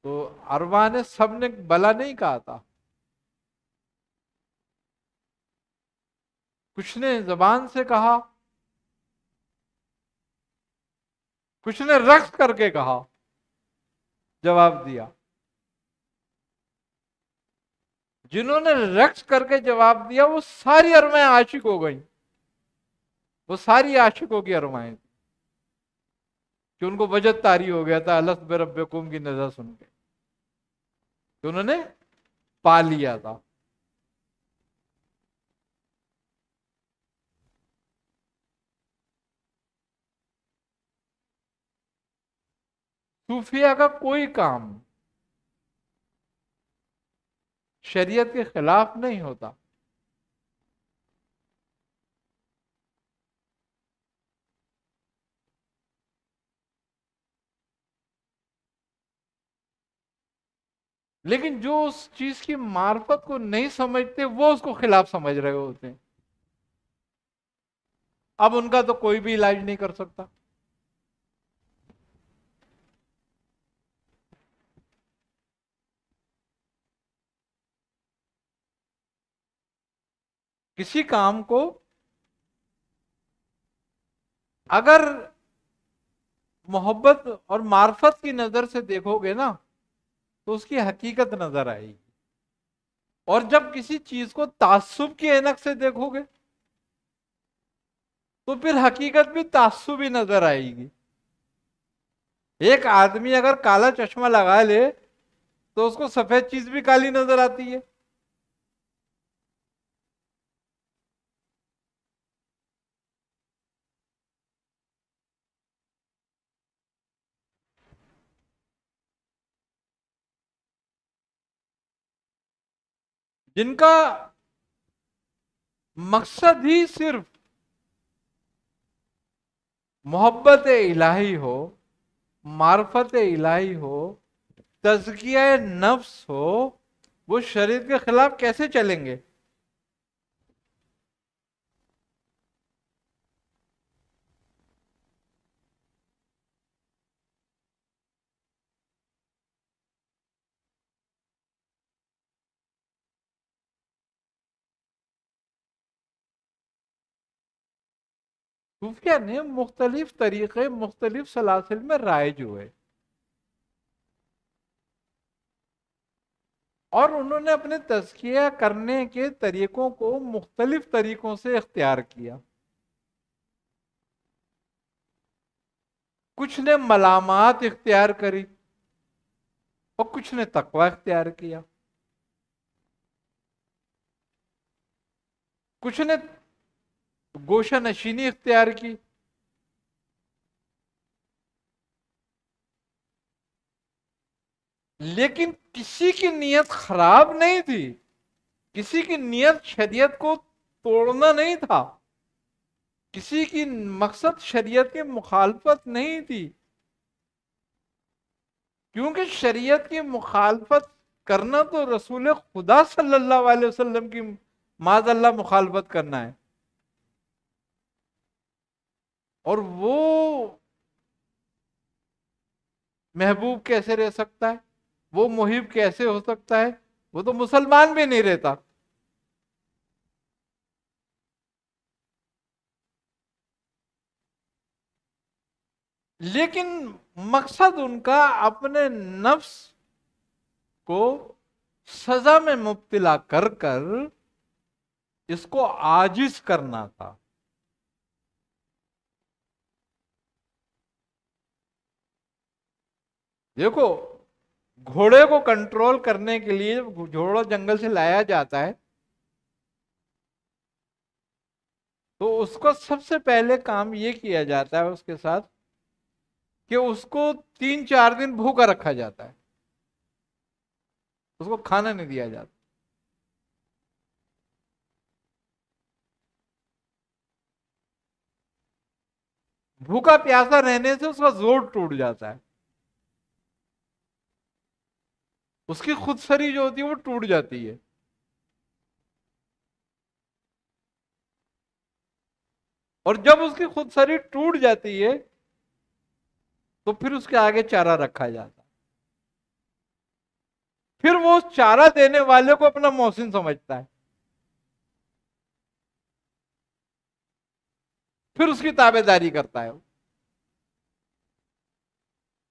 तो अरवा ने सबने बला भला नहीं कहा था कुछ ने जबान से कहा कुछ ने रक्स करके कहा जवाब दिया जिन्होंने रक्स करके जवाब दिया वो सारी अरमाएं आशिक हो गई वो सारी आशिकों की अरमाएं थी कि उनको बजट तारी हो गया था अलस बेरबुम की नजर सुन के उन्होंने पा लिया था सूफिया का कोई काम शरीयत के खिलाफ नहीं होता लेकिन जो उस चीज की मार्फत को नहीं समझते वो उसको खिलाफ समझ रहे होते हैं अब उनका तो कोई भी इलाज नहीं कर सकता किसी काम को अगर मोहब्बत और मार्फत की नजर से देखोगे ना तो उसकी हकीकत नजर आएगी और जब किसी चीज को तासुब की एनक से देखोगे तो फिर हकीकत भी ही नजर आएगी एक आदमी अगर काला चश्मा लगा ले तो उसको सफेद चीज भी काली नजर आती है जिनका मकसद ही सिर्फ मोहब्बत इलाही हो मार्फत इलाही हो तजकिया नफ्स हो वो शरीर के खिलाफ कैसे चलेंगे सूफिया ने मुख्तलिफ तरीक़े मुख्तलिफ सलासिल में राइज हुए और उन्होंने अपने तस्किया करने के तरीक़ों को मुख्तलिफ तरीक़ों से इख्तियार किया कुछ ने मलामत इख्तियार करी और कुछ ने तकवा इख्तियार किया कुछ ने गोशा नशीनी इख्तियार की लेकिन किसी की नीयत खराब नहीं थी किसी की नीयत शरीयत को तोड़ना नहीं था किसी की मकसद शरीयत की मुखालफत नहीं थी क्योंकि शरीयत की मुखालफत करना तो रसूल खुदा सल्लल्लाहु अलैहि वसल्लम की अल्लाह मुखालफत करना है और वो महबूब कैसे रह सकता है वो मुहिब कैसे हो सकता है वो तो मुसलमान भी नहीं रहता लेकिन मकसद उनका अपने नफ्स को सजा में मुब्तला कर कर इसको आजिज करना था देखो घोड़े को कंट्रोल करने के लिए घोड़ा जंगल से लाया जाता है तो उसको सबसे पहले काम ये किया जाता है उसके साथ कि उसको तीन चार दिन भूखा रखा जाता है उसको खाना नहीं दिया जाता भूखा प्यासा रहने से उसका जोर टूट जाता है उसकी खुद सरी जो होती है वो टूट जाती है और जब उसकी खुद सरी टूट जाती है तो फिर उसके आगे चारा रखा जाता फिर वो उस चारा देने वाले को अपना मोहसिन समझता है फिर उसकी ताबेदारी करता है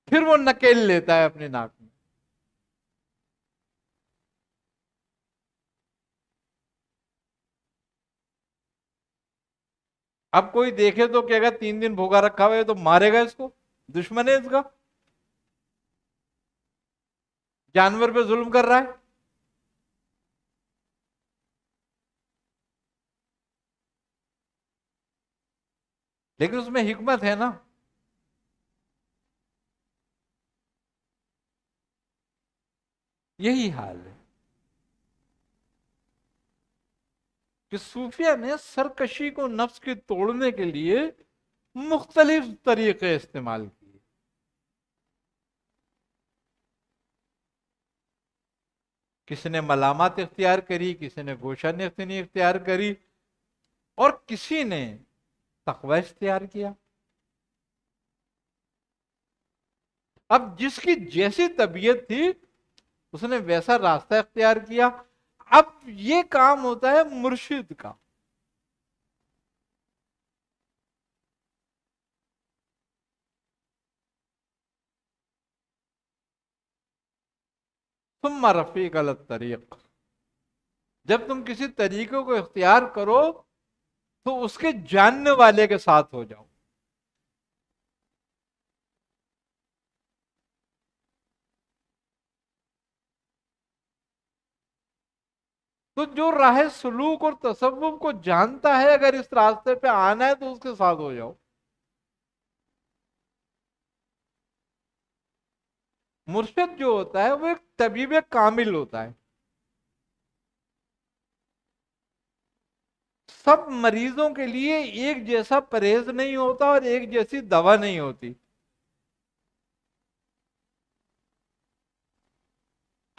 फिर वो नकेल लेता है अपनी नाक अब कोई देखे तो कहेगा तीन दिन भूखा रखा हुआ है तो मारेगा इसको दुश्मन है इसका जानवर पे जुल्म कर रहा है लेकिन उसमें हिकमत है ना यही हाल है कि सूफिया ने सरकशी को नफ्स के तोड़ने के लिए मुख्तलिफ तरीके इस्तेमाल किए किसी ने मलामत इख्तियार करी किसी ने गोशा नफ्तनी इख्तियार करी और किसी ने तकवा इख्तियार किया अब जिसकी जैसी तबीयत थी उसने वैसा रास्ता इख्तियार किया अब ये काम होता है मुर्शिद का तुम रफी गलत तरीक जब तुम किसी तरीके को इख्तियार करो तो उसके जानने वाले के साथ हो जाओ तो जो राह सलूक और तस्वुम को जानता है अगर इस रास्ते पे आना है तो उसके साथ हो जाओ मुर्शद जो होता है वो एक तबीब कामिल होता है सब मरीजों के लिए एक जैसा परहेज नहीं होता और एक जैसी दवा नहीं होती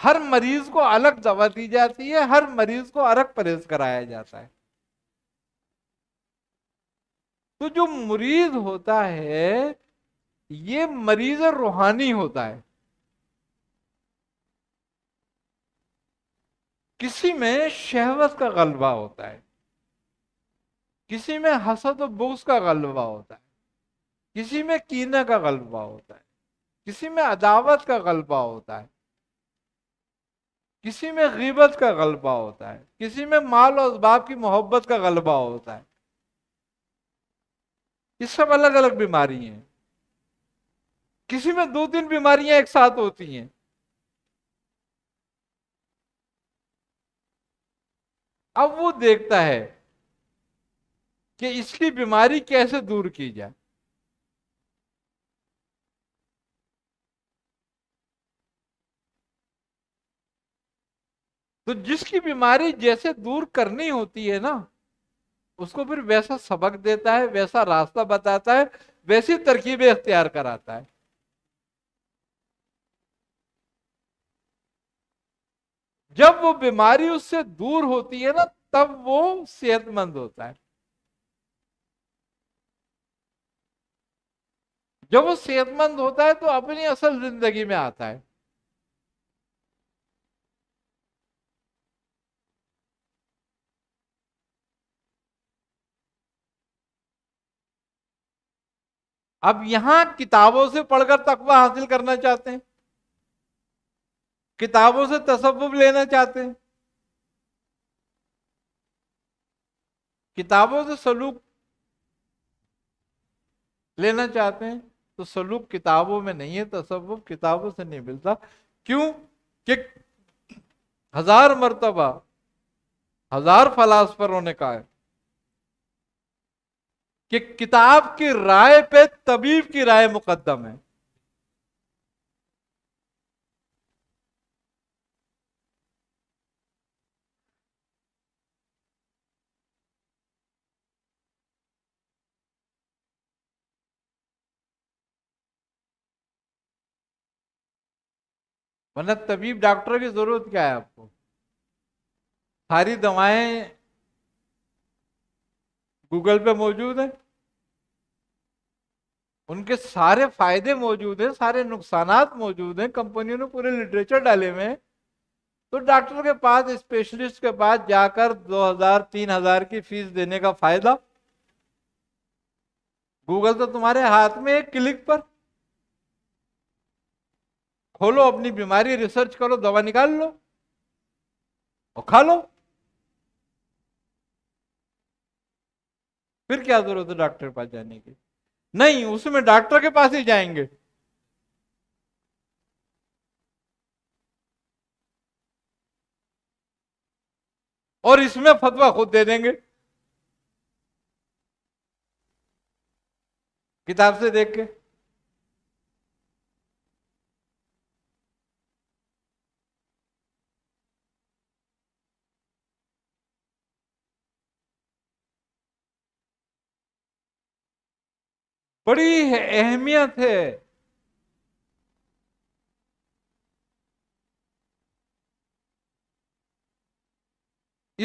हर मरीज को अलग दवा दी जाती है हर मरीज को अलग परहेज कराया जाता है तो जो मरीज होता है ये मरीज रूहानी होता है किसी में शहवत का गलबा होता है किसी में हसद और बोस का गलबा होता है किसी में कीना का गलबा होता है किसी में अदावत का गलबा होता है किसी में गिबत का गलबा होता है किसी में माल और बाप की मोहब्बत का गलबा होता है ये सब अलग अलग बीमारी हैं किसी में दो तीन बीमारियां एक साथ होती हैं अब वो देखता है कि इसकी बीमारी कैसे दूर की जाए तो जिसकी बीमारी जैसे दूर करनी होती है ना उसको फिर वैसा सबक देता है वैसा रास्ता बताता है वैसी तरकीबें अख्तियार कराता है जब वो बीमारी उससे दूर होती है ना तब वो सेहतमंद होता है जब वो सेहतमंद होता है तो अपनी असल जिंदगी में आता है अब यहां किताबों से पढ़कर तकवा हासिल करना चाहते हैं किताबों से तसव्वुफ लेना चाहते हैं किताबों से सलूक लेना चाहते हैं तो सलूक किताबों में नहीं है तसव्वुफ किताबों से नहीं मिलता क्यों कि हजार मरतबा हजार फलासफरों ने कहा है कि किताब की राय पे तबीब की राय मुकदम है वरना तबीब डॉक्टर की जरूरत क्या है आपको सारी दवाएं गूगल पे मौजूद है उनके सारे फायदे मौजूद हैं सारे नुकसान मौजूद हैं कंपनियों ने पूरे लिटरेचर डाले हुए हैं तो डॉक्टर के पास स्पेशलिस्ट के पास जाकर 2000 3000 की फीस देने का फायदा गूगल तो तुम्हारे हाथ में एक क्लिक पर खोलो अपनी बीमारी रिसर्च करो दवा निकाल लो और खा लो फिर क्या जरूरत है डॉक्टर के पास जाने की नहीं उसमें डॉक्टर के पास ही जाएंगे और इसमें फतवा खुद दे देंगे किताब से देख के बड़ी अहमियत है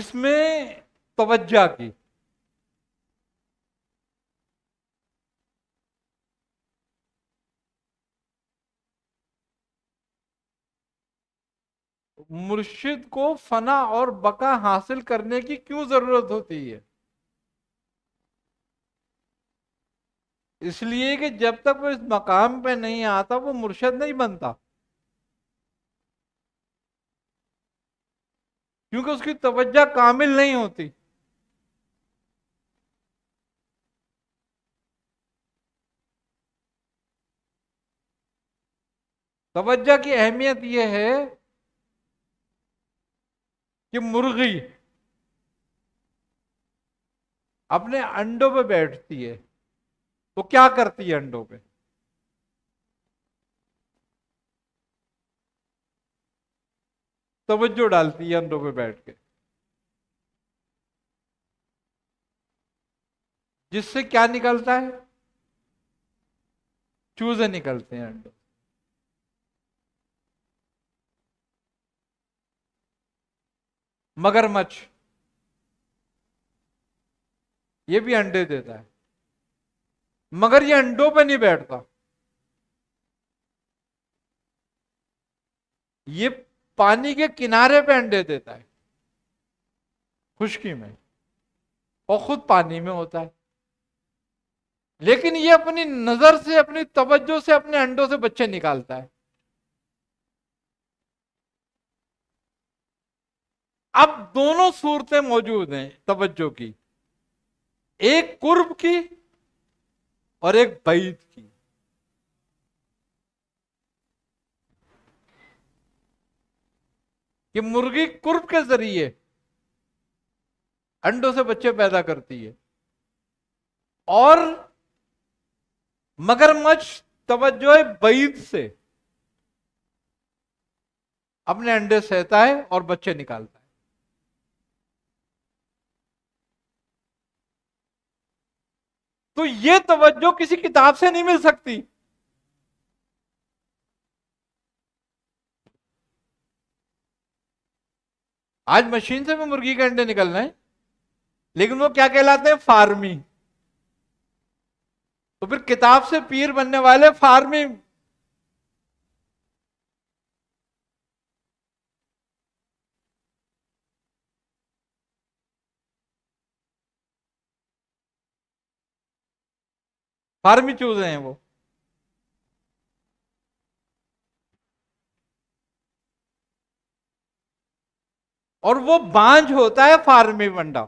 इसमें तवज्जा की मुर्शिद को फना और बका हासिल करने की क्यों ज़रूरत होती है इसलिए कि जब तक वो इस मकाम पे नहीं आता वो मुर्शद नहीं बनता क्योंकि उसकी तवज्जा कामिल नहीं होती तवज्जा की अहमियत यह है कि मुर्गी अपने अंडों पर बैठती है वो तो क्या करती है अंडों पे तवज्जो डालती है अंडों पे बैठ के जिससे क्या निकलता है चूजे निकलते हैं अंडों मगरमच्छ ये भी अंडे देता है मगर ये अंडों पे नहीं बैठता ये पानी के किनारे पे अंडे देता है खुशकी में और खुद पानी में होता है लेकिन ये अपनी नजर से अपनी तवज्जो से अपने अंडों से बच्चे निकालता है अब दोनों सूरतें मौजूद हैं तवज्जो की एक कुर्ब की और एक बैद की कि मुर्गी कुर्ब के जरिए अंडों से बच्चे पैदा करती है और मगरमच्छ तवज्जो बैद से अपने अंडे सहता है और बच्चे निकालता है तो ये तवज्जो किसी किताब से नहीं मिल सकती आज मशीन से भी मुर्गी के अंडे निकल रहे हैं लेकिन वो क्या कहलाते हैं फार्मी तो फिर किताब से पीर बनने वाले फार्मी फार्म ही चूज हैं वो और वो बांझ होता है फार्मी बंडा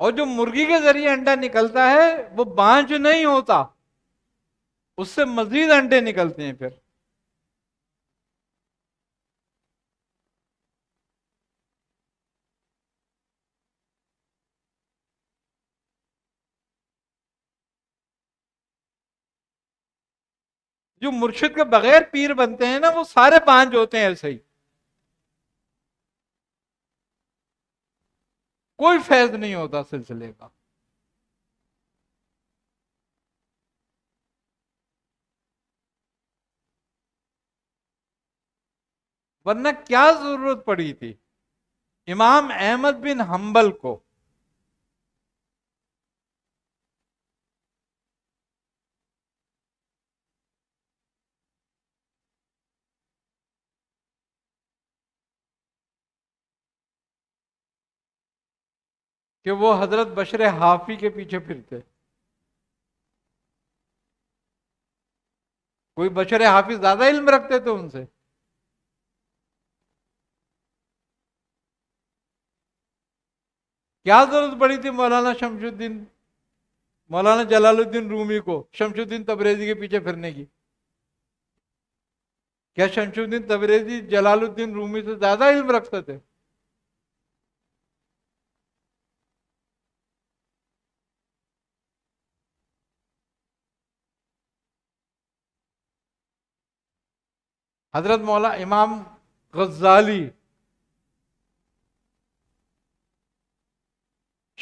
और जो मुर्गी के जरिए अंडा निकलता है वो बांझ नहीं होता उससे मजीद अंडे निकलते हैं फिर जो मुर्शिद के बगैर पीर बनते हैं ना वो सारे पांच होते हैं ऐसे ही कोई फैज नहीं होता सिलसिले का वरना क्या जरूरत पड़ी थी इमाम अहमद बिन हम्बल को कि वो हजरत बशर हाफी के पीछे फिरते कोई बशर हाफी ज्यादा इल्म रखते थे तो उनसे क्या जरूरत पड़ी थी मौलाना शमशुद्दीन मौलाना जलालुद्दीन रूमी को शमशुद्दीन तबरेजी के पीछे फिरने की क्या शमशुद्दीन तबरेजी जलालुद्दीन रूमी से ज्यादा इल्म रखते थे हजरत मौला इमाम गजाली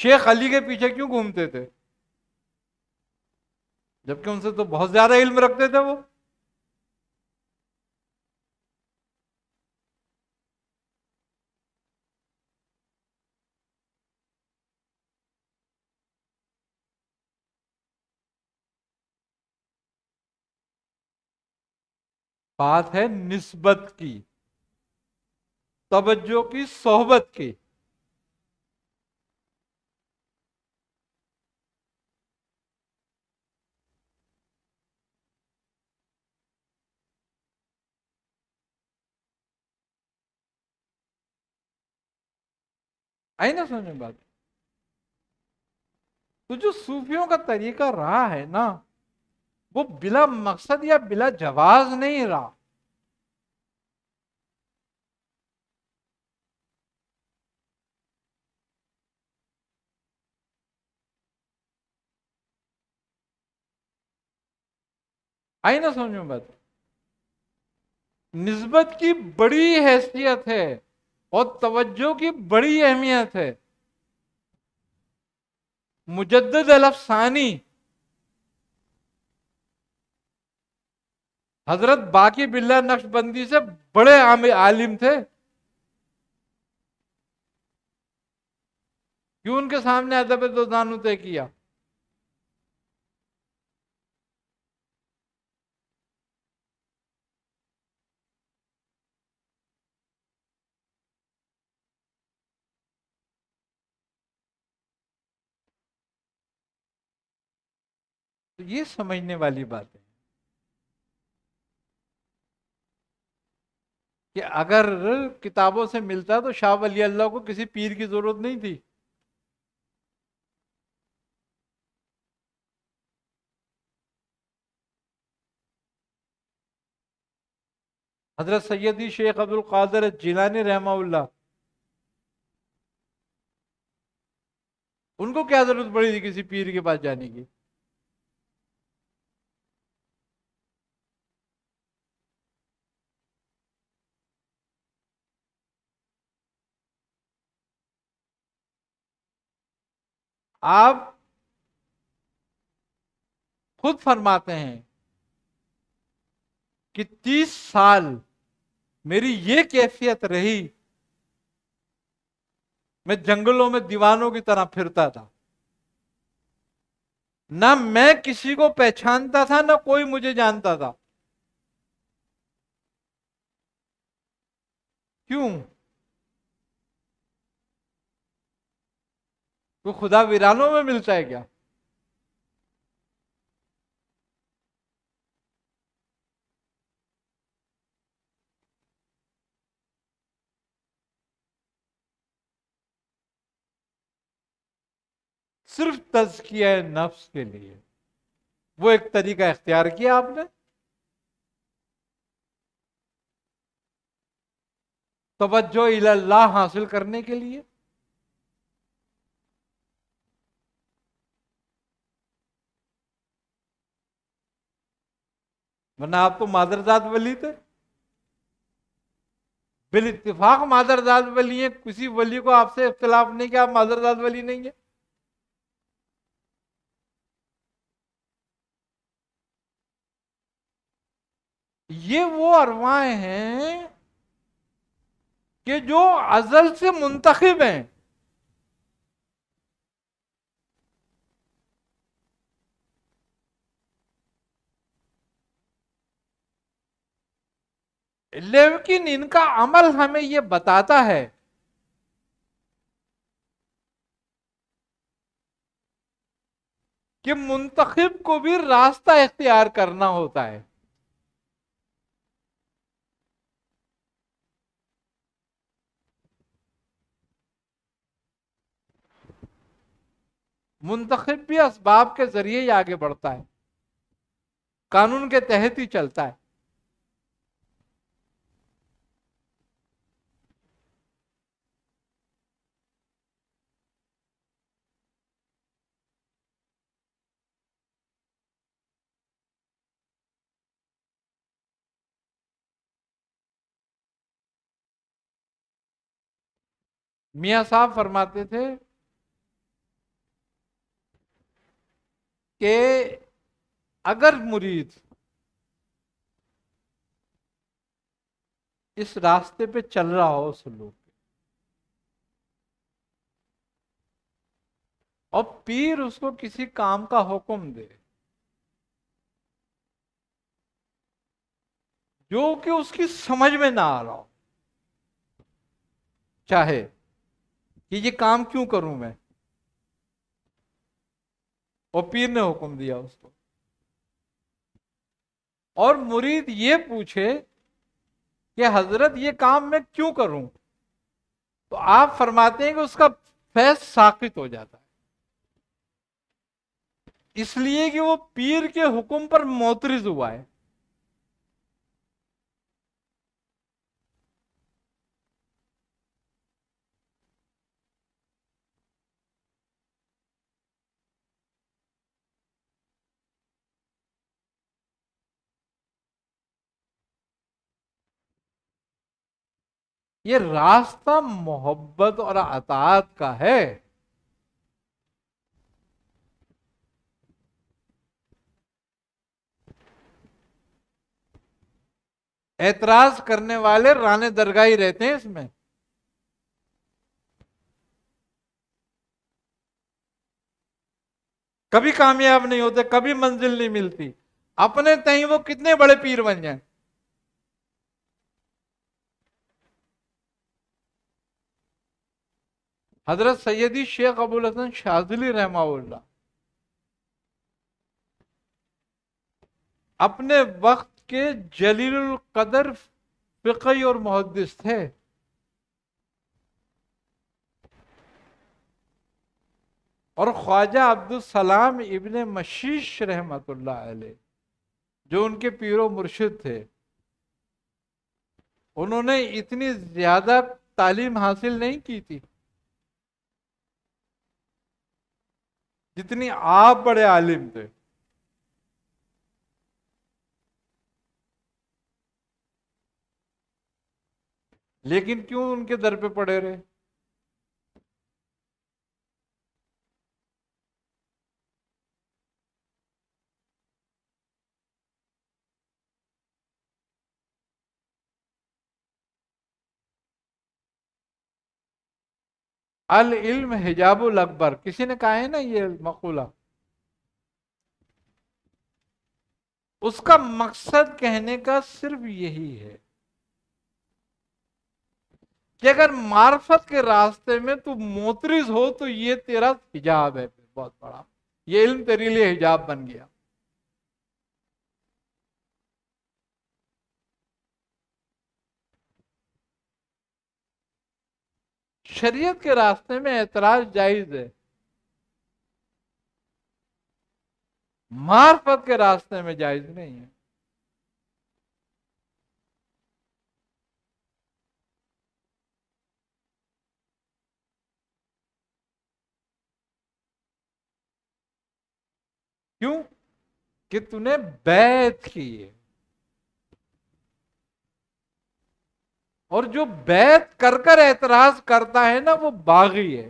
शेख अली के पीछे क्यों घूमते थे जबकि उनसे तो बहुत ज्यादा इल्म रखते थे वो बात है निस्बत की तवज्जो की सोहबत की आई ना समझ में बात तो जो सूफियों का तरीका रहा है ना वो बिला मकसद या बिला जवाज नहीं रहा आई ना समझू बात नस्बत की बड़ी हैसियत है और तवज्जो की बड़ी अहमियत है मुजद्द अलफसानी हजरत बाकी बिल्ला नक्शबंदी से बड़े आम आलिम थे क्यों उनके सामने अदब दोदान तय किया तो ये समझने वाली बात है कि अगर किताबों से मिलता तो शाह वली अल्लाह को किसी पीर की ज़रूरत नहीं थी हजरत सैदी शेख अब्दुल कादर जिलानी रहमाउल्ला उनको क्या ज़रूरत पड़ी थी किसी पीर के पास जाने की आप खुद फरमाते हैं कि तीस साल मेरी ये कैफियत रही मैं जंगलों में दीवानों की तरह फिरता था ना मैं किसी को पहचानता था ना कोई मुझे जानता था क्यों वो खुदा वीरानों में मिलता है क्या सिर्फ तजकिया नफ्स के लिए वो एक तरीका इख्तियार किया आपने तोज्जो इल्लाह हासिल करने के लिए वरना आप तो मादरदाद वली थे बिल इतफाक मादरदाद वली है किसी वली को आपसे इख्तलाफ नहीं किया मादरदाद वली नहीं है ये वो अरवाएं हैं कि जो अजल से मुंतखब हैं लेकिन इनका अमल हमें यह बताता है कि मुंतखब को भी रास्ता इख्तियार करना होता है मुंतखब भी इसबाब के जरिए ही आगे बढ़ता है कानून के तहत ही चलता है मियाँ साहब फरमाते थे कि अगर मुरीद इस रास्ते पे चल रहा हो सलूक और पीर उसको किसी काम का हुक्म दे जो कि उसकी समझ में ना आ रहा हो चाहे कि ये काम क्यों करूं मैं और पीर ने हुक्म दिया उसको और मुरीद ये पूछे कि हजरत ये काम मैं क्यों करूं तो आप फरमाते हैं कि उसका फैस साकित हो जाता है इसलिए कि वो पीर के हुक्म पर मोतरिज हुआ है ये रास्ता मोहब्बत और अतात का है ऐतराज करने वाले राने दरगाह ही रहते हैं इसमें कभी कामयाब नहीं होते कभी मंजिल नहीं मिलती अपने तय वो कितने बड़े पीर बन जाए हजरत सैदी शेख अबुल हसन शाजली रहमाउल्ला अपने वक्त के जलील कदर फ़िकी और मुहदस थे और ख्वाजा अब्दुलसलाम इबन मशीश रहमत जो उनके पीरो मुर्शिद थे उन्होंने इतनी ज़्यादा तालीम हासिल नहीं की थी जितनी आप बड़े आलिम थे लेकिन क्यों उनके दर पे पड़े रहे अल इल्म हिजाबुल अकबर किसी ने कहा है ना ये मकूला उसका मकसद कहने का सिर्फ यही है कि अगर मार्फत के रास्ते में तू मोतरिज हो तो ये तेरा हिजाब है बहुत बड़ा ये इल्म तेरे लिए हिजाब बन गया शरीयत के रास्ते में एतराज जायज है मार्फत के रास्ते में जायज नहीं है क्यों कि तूने बैत की है और जो बैत कर कर एतराज करता है ना वो बागी है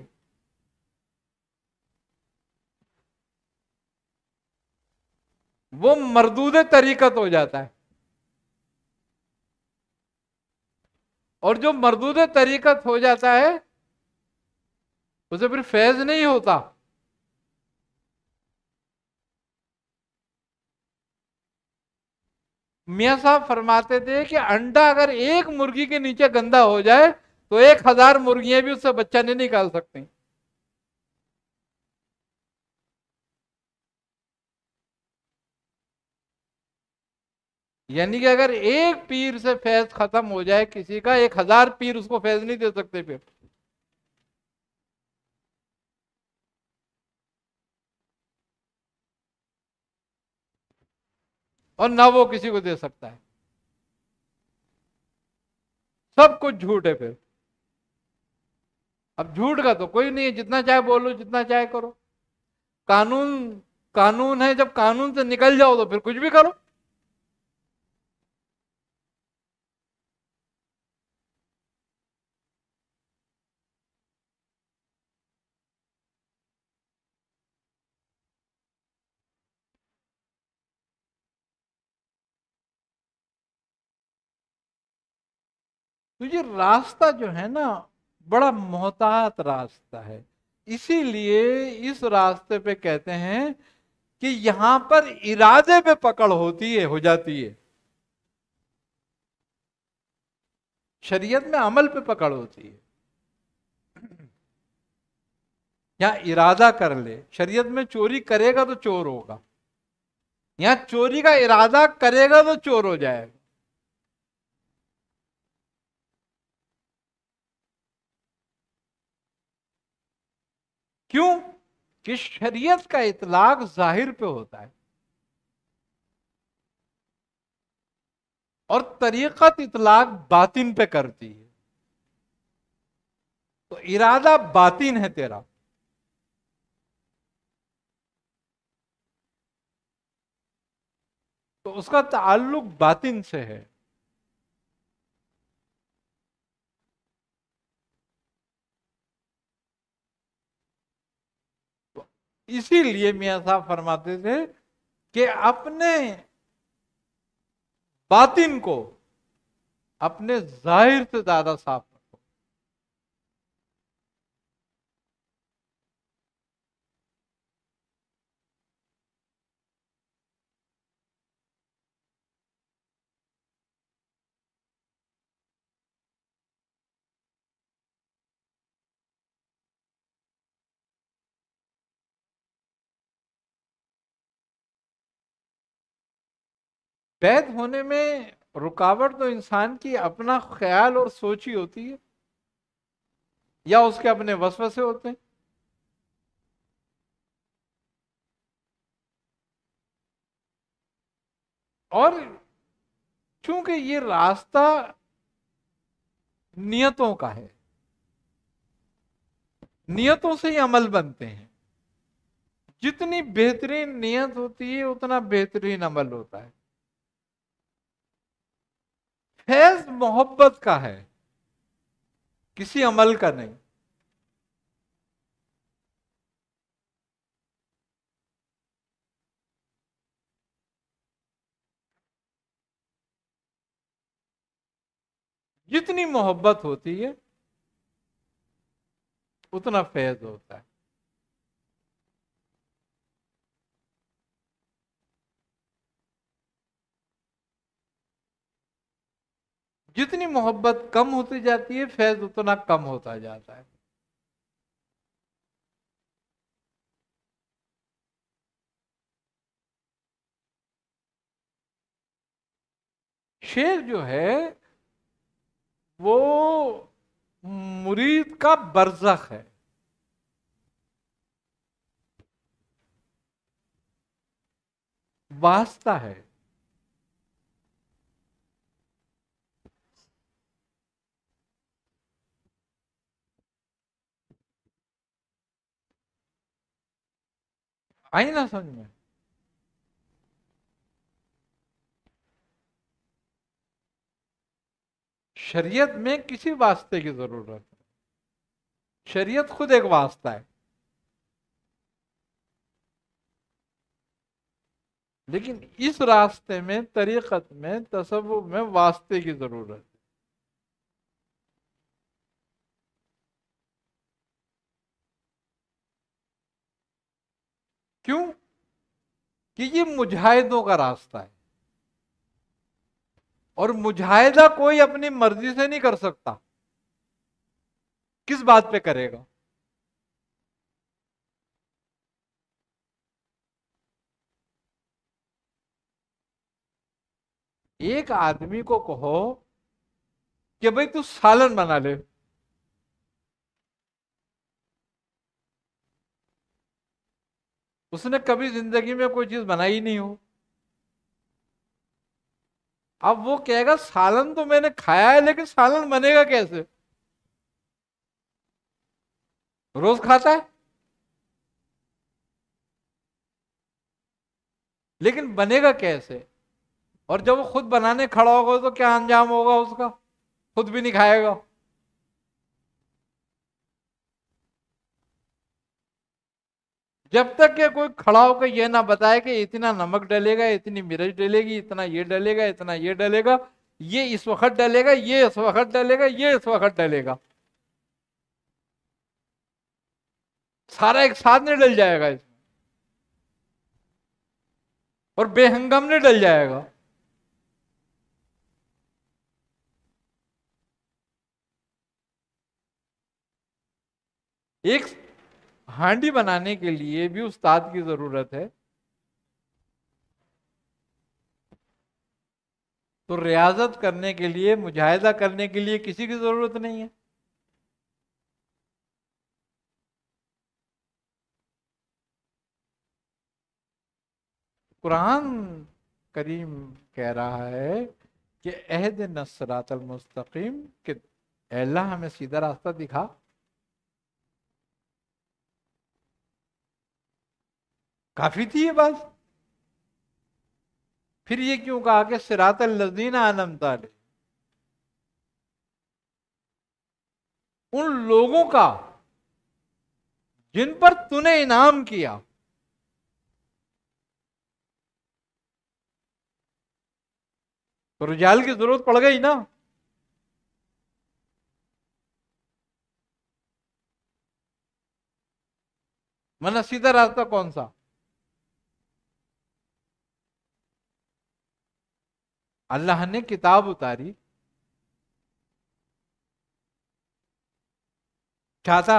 वो मरदूद तरीकत हो जाता है और जो मरदूद तरीकत हो जाता है उसे फिर फैज नहीं होता मियाँ साहब फरमाते थे कि अंडा अगर एक मुर्गी के नीचे गंदा हो जाए तो एक हजार मुर्गियां भी उससे बच्चा नहीं निकाल सकती यानी कि अगर एक पीर से फैज खत्म हो जाए किसी का एक हजार पीर उसको फैज नहीं दे सकते फिर और ना वो किसी को दे सकता है सब कुछ झूठ है फिर अब झूठ का तो कोई नहीं है जितना चाहे बोलो जितना चाहे करो कानून कानून है जब कानून से निकल जाओ तो फिर कुछ भी करो तो ये रास्ता जो है ना बड़ा मोहतात रास्ता है इसीलिए इस रास्ते पे कहते हैं कि यहां पर इरादे पे पकड़ होती है हो जाती है शरीयत में अमल पे पकड़ होती है यहां इरादा कर ले शरीयत में चोरी करेगा तो चोर होगा यहाँ चोरी का इरादा करेगा तो चोर हो जाएगा क्यों कि शरीयत का इतलाक जाहिर पे होता है और तरीक़त इतलाक बातिन पे करती है तो इरादा बातिन है तेरा तो उसका ताल्लुक बातिन से है इसीलिए मियाँ साहब फरमाते थे कि अपने बातिन को अपने जाहिर से ज्यादा साफ वैध होने में रुकावट तो इंसान की अपना ख्याल और सोच ही होती है या उसके अपने वसवसे होते हैं और चूंकि ये रास्ता नियतों का है नियतों से ही अमल बनते हैं जितनी बेहतरीन नियत होती है उतना बेहतरीन अमल होता है फैज मोहब्बत का है किसी अमल का नहीं जितनी मोहब्बत होती है उतना फैज होता है जितनी मोहब्बत कम होती जाती है फैज उतना कम होता जाता है शेर जो है वो मुरीद का बरजक है वास्ता है आई ना समझ में शरीयत में किसी वास्ते की जरूरत है शरीयत खुद एक वास्ता है लेकिन इस रास्ते में तरीकत में तसव्वुफ में वास्ते की जरूरत क्यों कि ये मुजाहिदों का रास्ता है और मुजाहिदा कोई अपनी मर्जी से नहीं कर सकता किस बात पे करेगा एक आदमी को कहो कि भाई तू सालन बना ले उसने कभी जिंदगी में कोई चीज बनाई नहीं हो अब वो कहेगा सालन तो मैंने खाया है लेकिन सालन बनेगा कैसे रोज खाता है लेकिन बनेगा कैसे और जब वो खुद बनाने खड़ा होगा तो क्या अंजाम होगा उसका खुद भी नहीं खाएगा जब तक के कोई खड़ा होकर यह ना बताए कि इतना नमक डलेगा इतनी मिर्च डलेगी इतना ये डलेगा इतना ये डलेगा ये इस वक्त डलेगा ये इस वक्त डलेगा ये इस वक्त डलेगा सारा एक साथ नहीं डल जाएगा इसमें और बेहंगम नहीं डल जाएगा एक हांडी बनाने के लिए भी उस्ताद की ज़रूरत है तो रियाजत करने के लिए मुजाहिदा करने के लिए किसी की ज़रूरत नहीं है कुरान करीम कह रहा है कि अहद नसरातल मुस्तकीम के अल्लाह हमें सीधा रास्ता दिखा काफी थी ये बात फिर ये क्यों कहा कि सिरातल लजीन आनम ताले उन लोगों का जिन पर तूने इनाम किया तो रुझाल की जरूरत पड़ गई ना मना सीधा रास्ता कौन सा अल्लाह ने किताब उतारी चाहता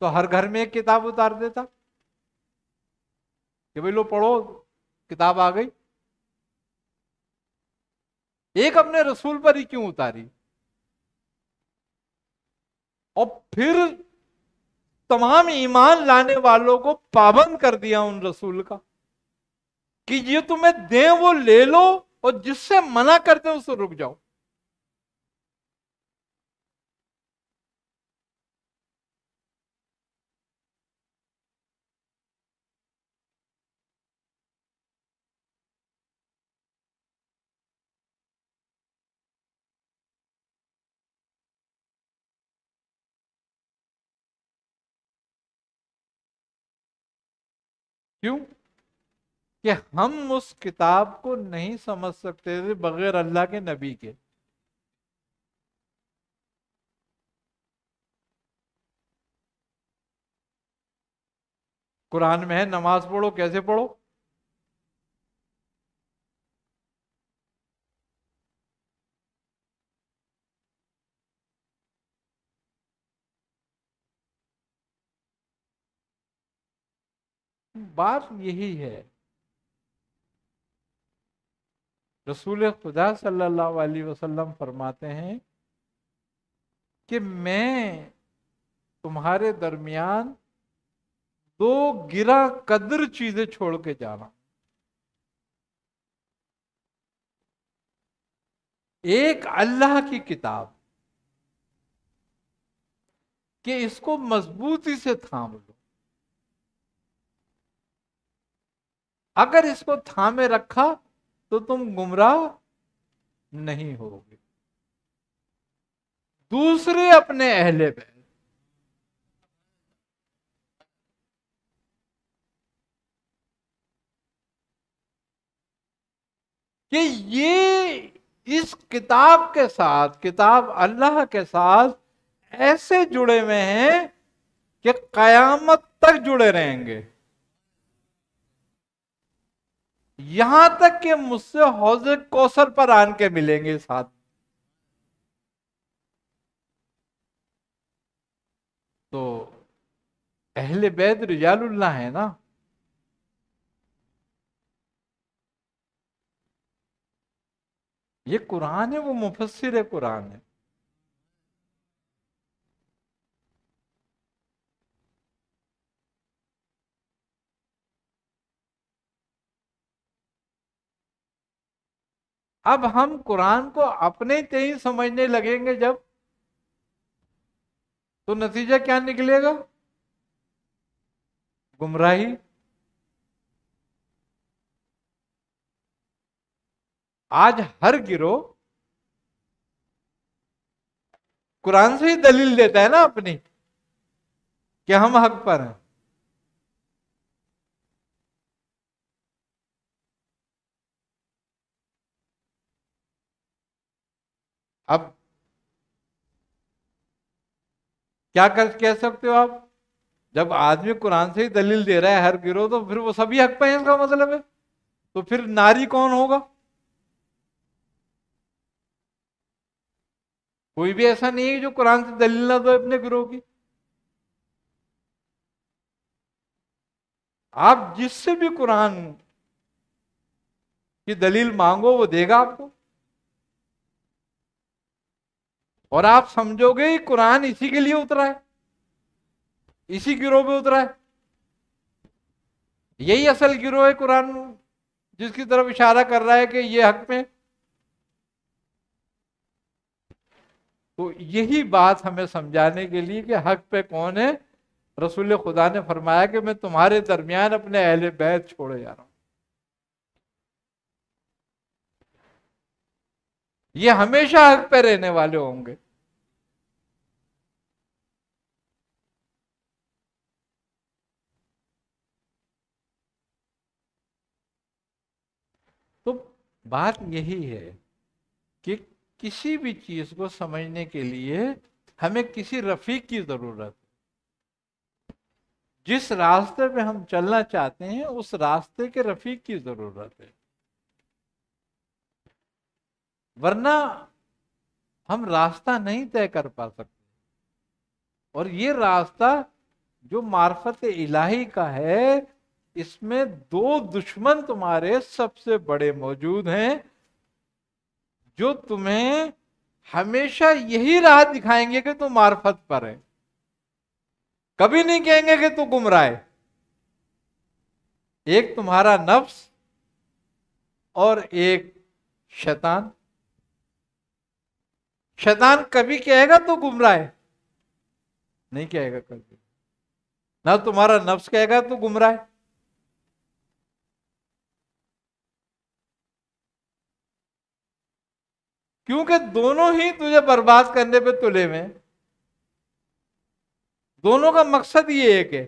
तो हर घर में एक किताब उतार देता कि भाई लो पढ़ो किताब आ गई एक अपने रसूल पर ही क्यों उतारी और फिर तमाम ईमान लाने वालों को पाबंद कर दिया उन रसूल का कि ये तुम्हें दे वो ले लो और जिससे मना करते हैं उससे रुक जाओ क्यों कि हम उस किताब को नहीं समझ सकते थे बगैर अल्लाह के नबी के कुरान में है नमाज पढ़ो कैसे पढ़ो बात यही है रसूल खुदा सल्लल्लाहु अलैहि वसल्लम फरमाते हैं कि मैं तुम्हारे दरमियान दो गिरा कदर चीजें छोड़ के जा रहा एक अल्लाह की किताब कि इसको मजबूती से थाम लो अगर इसको थामे रखा तो तुम गुमराह नहीं होगे दूसरे अपने अहले बैत कि ये इस किताब के साथ किताब अल्लाह के साथ ऐसे जुड़े हुए हैं कि कयामत तक जुड़े रहेंगे यहां तक कि मुझसे हौज कौसर पर आन के मिलेंगे साथ तो अहले बैद रिजालुल्ला है ना ये कुरान है वो मुफसर है कुरान है अब हम कुरान को अपने ते ही समझने लगेंगे जब तो नतीजा क्या निकलेगा गुमराही आज हर गिरोह कुरान से ही दलील देता है ना अपनी कि हम हक पर हैं अब क्या कर कह सकते हो आप जब आदमी कुरान से ही दलील दे रहा है हर गिरोह तो फिर वो सभी हक पे हैं इसका मतलब है तो फिर नारी कौन होगा कोई भी ऐसा नहीं है जो कुरान से दलील ना दो अपने गिरोह की आप जिससे भी कुरान की दलील मांगो वो देगा आपको और आप समझोगे कुरान इसी के लिए उतरा है इसी गिरोह में उतरा है यही असल गिरोह है कुरान जिसकी तरफ इशारा कर रहा है कि ये हक में तो यही बात हमें समझाने के लिए कि हक पे कौन है रसूल खुदा ने फरमाया कि मैं तुम्हारे दरमियान अपने अहले बैत छोड़े जा रहा हूं ये हमेशा हक पे रहने वाले होंगे तो बात यही है कि किसी भी चीज को समझने के लिए हमें किसी रफीक की जरूरत जिस रास्ते पे हम चलना चाहते हैं उस रास्ते के रफीक की जरूरत है वरना हम रास्ता नहीं तय कर पा सकते और ये रास्ता जो मार्फत इलाही का है इसमें दो दुश्मन तुम्हारे सबसे बड़े मौजूद हैं जो तुम्हें हमेशा यही राह दिखाएंगे कि तुम मार्फत पर है कभी नहीं कहेंगे कि तू गुमराह है एक तुम्हारा नफ्स और एक शैतान शैतान कभी कहेगा तो गुमराह है नहीं कहेगा कभी ना तुम्हारा नफ्स कहेगा तो गुमराह है क्योंकि दोनों ही तुझे बर्बाद करने पे तुले में दोनों का मकसद ये एक है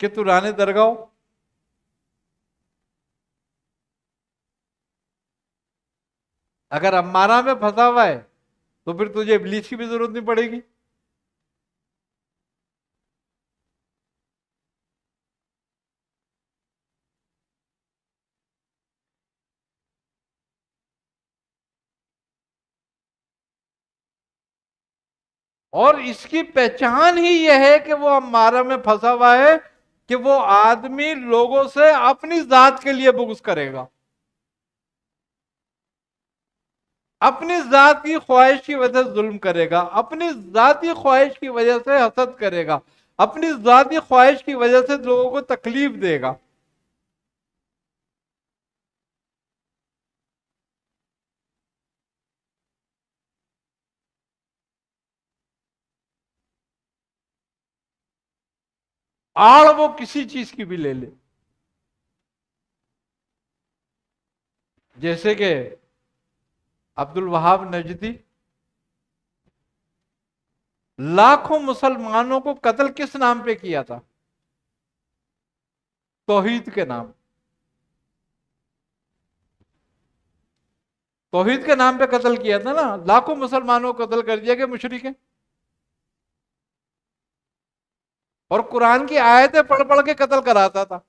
कि तू रानी दरगाह अगर अम्बारा में फंसा हुआ है तो फिर तुझे इब्लीस की भी जरूरत नहीं पड़ेगी और इसकी पहचान ही यह है कि वो अम्मारा में फंसा हुआ है कि वो आदमी लोगों से अपनी जात के लिए बुग्स करेगा अपनी ज़ात की ख्वाहिश की वजह से जुल्म करेगा अपनी ज़ाती ख्वाहिश की वजह से हसद करेगा अपनी ज़ाती ख्वाहिश की वजह से लोगों को तकलीफ देगा आड़ वो किसी चीज की भी ले ले जैसे कि अब्दुल वहाब नजदी लाखों मुसलमानों को कत्ल किस नाम पे किया था तोहीद के नाम तोहीद के नाम पे कत्ल किया था ना लाखों मुसलमानों को कत्ल कर दिया गया मुशरक और कुरान की आयतें पढ़ पढ़ के कत्ल कराता था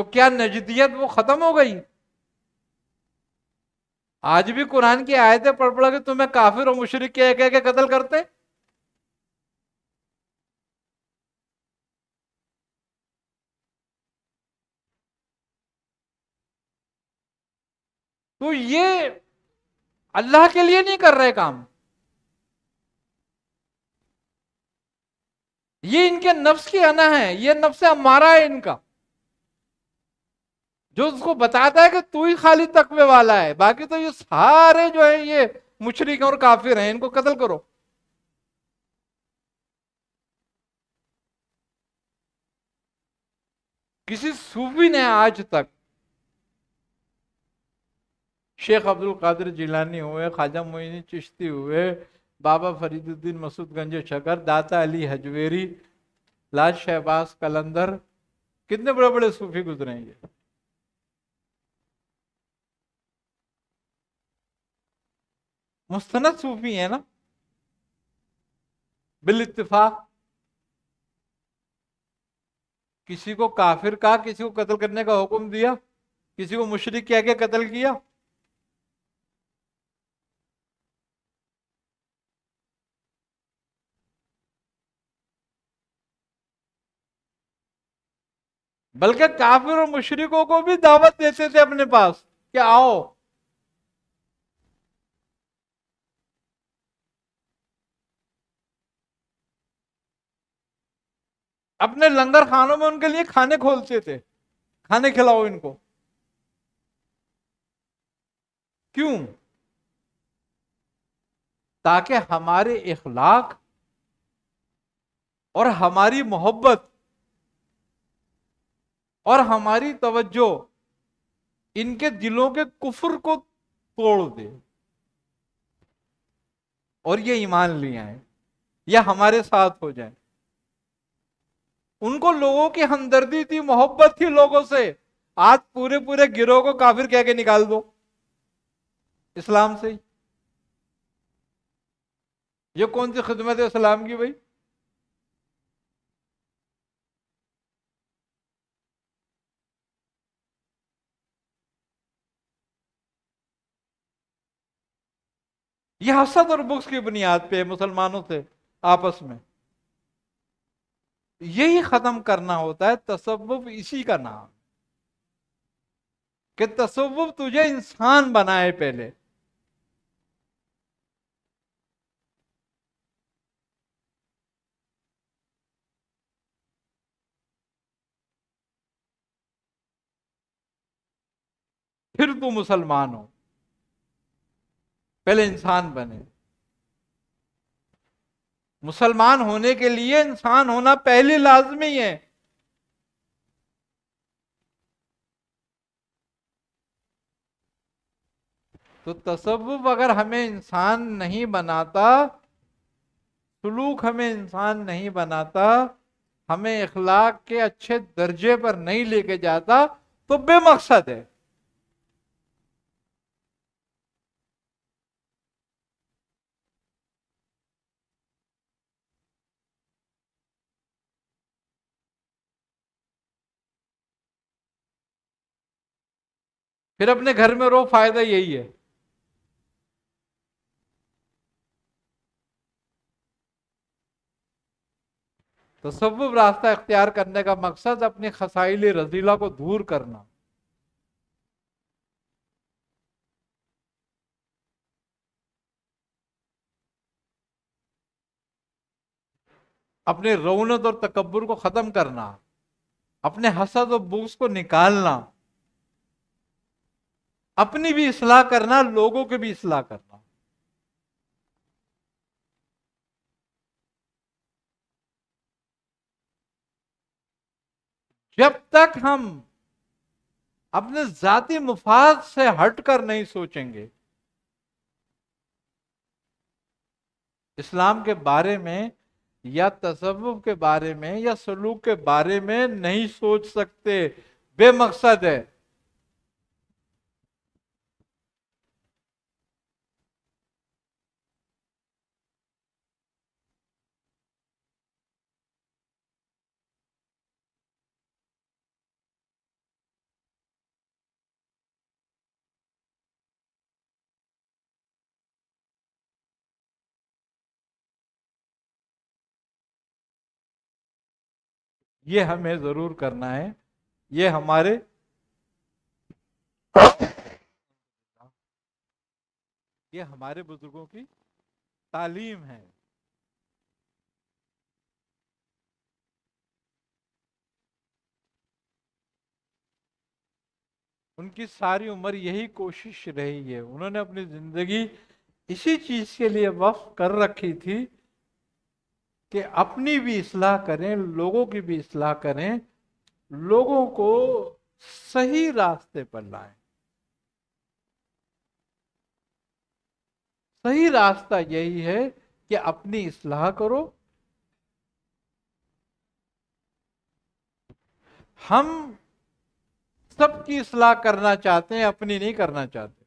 तो क्या नजदियत वो खत्म हो गई आज भी कुरान की आयतें पढ़ पढ़ के तुम्हें काफिर और मुशरक के एक एक कत्ल करते तो ये अल्लाह के लिए नहीं कर रहे काम ये इनके नफ्स की आना है ये नफ्स हमारा है इनका जो उसको बताता है कि तू ही खाली तकवे वाला है बाकी तो ये सारे जो है ये मुशरक और काफिर हैं इनको कत्ल करो किसी सूफी ने आज तक शेख अब्दुल कादिर जिलानी हुए ख्वाजा मोइनी चिश्ती हुए बाबा फरीदुद्दीन मसूद गंज शकर दाता अली हजवेरी लाल शहबाज कलंदर कितने बड़े बड़े सूफी गुजरे हैं ये मुस्तनद सूफी है ना बिल इतफाक किसी को काफिर कहा किसी को कत्ल करने का हुक्म दिया किसी को मुशरक क्या क्या कत्ल किया बल्कि काफिर और मुशरकों को भी दावत देते थे अपने पास कि आओ अपने लंगर खानों में उनके लिए खाने खोलते थे खाने खिलाओ इनको क्यों ताकि हमारे इखलाक और हमारी मोहब्बत और हमारी तवज्जो इनके दिलों के कुफर को तोड़ दे और ये ईमान ले आए या हमारे साथ हो जाए उनको लोगों की हमदर्दी थी मोहब्बत थी लोगों से आज पूरे पूरे गिरोह को काफिर कह के निकाल दो इस्लाम से ही ये कौन सी खिदमत है इस्लाम की भाई यह हसद और बुक्स की बुनियाद पे मुसलमानों से आपस में यही खत्म करना होता है तसव्वुफ इसी का नाम कि तसव्वुफ तुझे इंसान बनाए पहले फिर तू मुसलमान हो पहले इंसान बने मुसलमान होने के लिए इंसान होना पहले लाजमी है तो तसव्वुफ अगर हमें इंसान नहीं बनाता सलूक हमें इंसान नहीं बनाता हमें इखलाक के अच्छे दर्जे पर नहीं लेके जाता तो बेमकसद है फिर अपने घर में रो फायदा यही है तो सब रास्ता इख्तियार करने का मकसद अपनी खसाइली रजीला को दूर करना अपने रौनत और तकबर को ख़त्म करना अपने हसद और बुक्स को निकालना अपनी भी इसलाह करना लोगों की भी इसलाह करना जब तक हम अपने जाति मुफाद से हटकर नहीं सोचेंगे इस्लाम के बारे में या तसव्वुफ के बारे में या सलूक के बारे में नहीं सोच सकते बेमकसद है ये हमें जरूर करना है ये हमारे ये हमारे बुजुर्गों की तालीम है उनकी सारी उम्र यही कोशिश रही है उन्होंने अपनी जिंदगी इसी चीज के लिए वफ कर रखी थी कि अपनी भी इसलाह करें लोगों की भी इसलाह करें लोगों को सही रास्ते पर लाएं सही रास्ता यही है कि अपनी इसलाह करो हम सबकी इसलाह करना चाहते हैं अपनी नहीं करना चाहते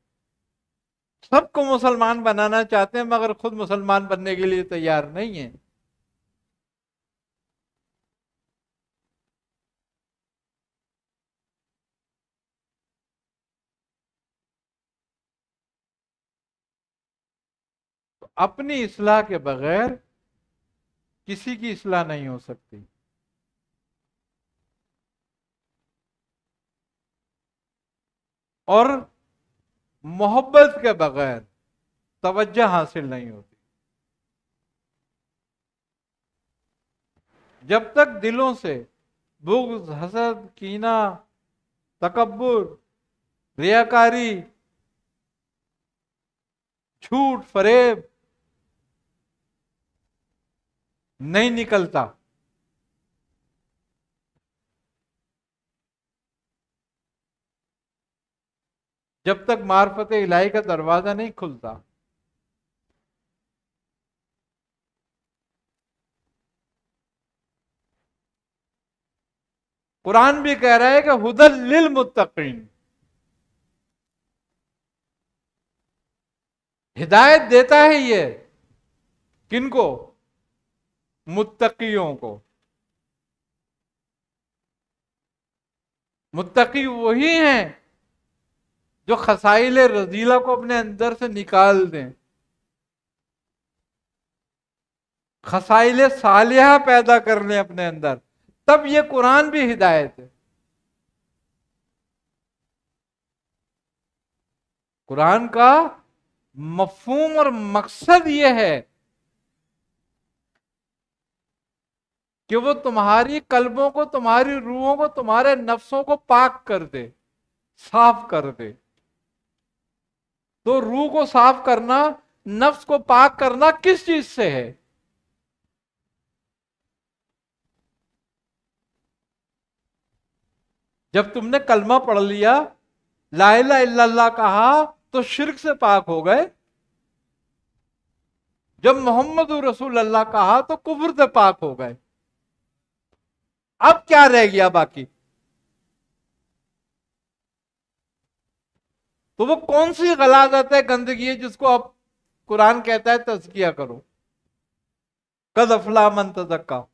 सबको मुसलमान बनाना चाहते हैं मगर खुद मुसलमान बनने के लिए तैयार नहीं है अपनी इसलाह के बगैर किसी की इसलाह नहीं हो सकती और मोहब्बत के बगैर तवज्जो हासिल नहीं होती जब तक दिलों से बुग्ज हसद कीना तकबर रियाकारी झूठ फरेब नहीं निकलता जब तक मार्फत इलाही का दरवाजा नहीं खुलता कुरान भी कह रहा है कि हुदल लिल मुत्तकीन हिदायत देता है ये किनको मुत्तकियों को मुत्तकी वही हैं जो खसाइल रजीला को अपने अंदर से निकाल दें खसाइल सालिया पैदा कर लें अपने अंदर तब ये कुरान भी हिदायत है कुरान का मफहूम और मकसद ये है कि वो तुम्हारी कलबों को तुम्हारी रूहों को तुम्हारे नफ्सों को पाक कर दे साफ कर दे तो रूह को साफ करना नफ्स को पाक करना किस चीज से है जब तुमने कलमा पढ़ लिया लाइला इल्लल्लाह कहा तो शिरक से पाक हो गए जब मोहम्मद रसूल अल्लाह कहा तो कुफर से पाक हो गए अब क्या रह गया बाकी तो वो कौन सी गलाजत है गंदगी है जिसको अब कुरान कहता है तस्किया करो कद अफला मन तजक्का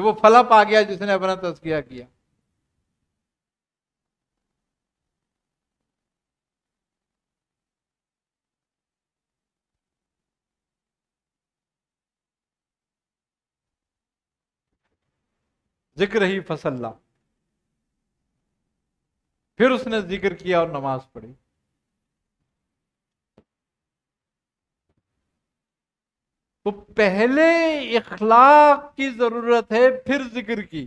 वो फलप आ गया जिसने अपना तस्किया किया जिक्र ही फसल्ला फिर उसने जिक्र किया और नमाज पढ़ी तो पहले इखलाक की जरूरत है फिर जिक्र की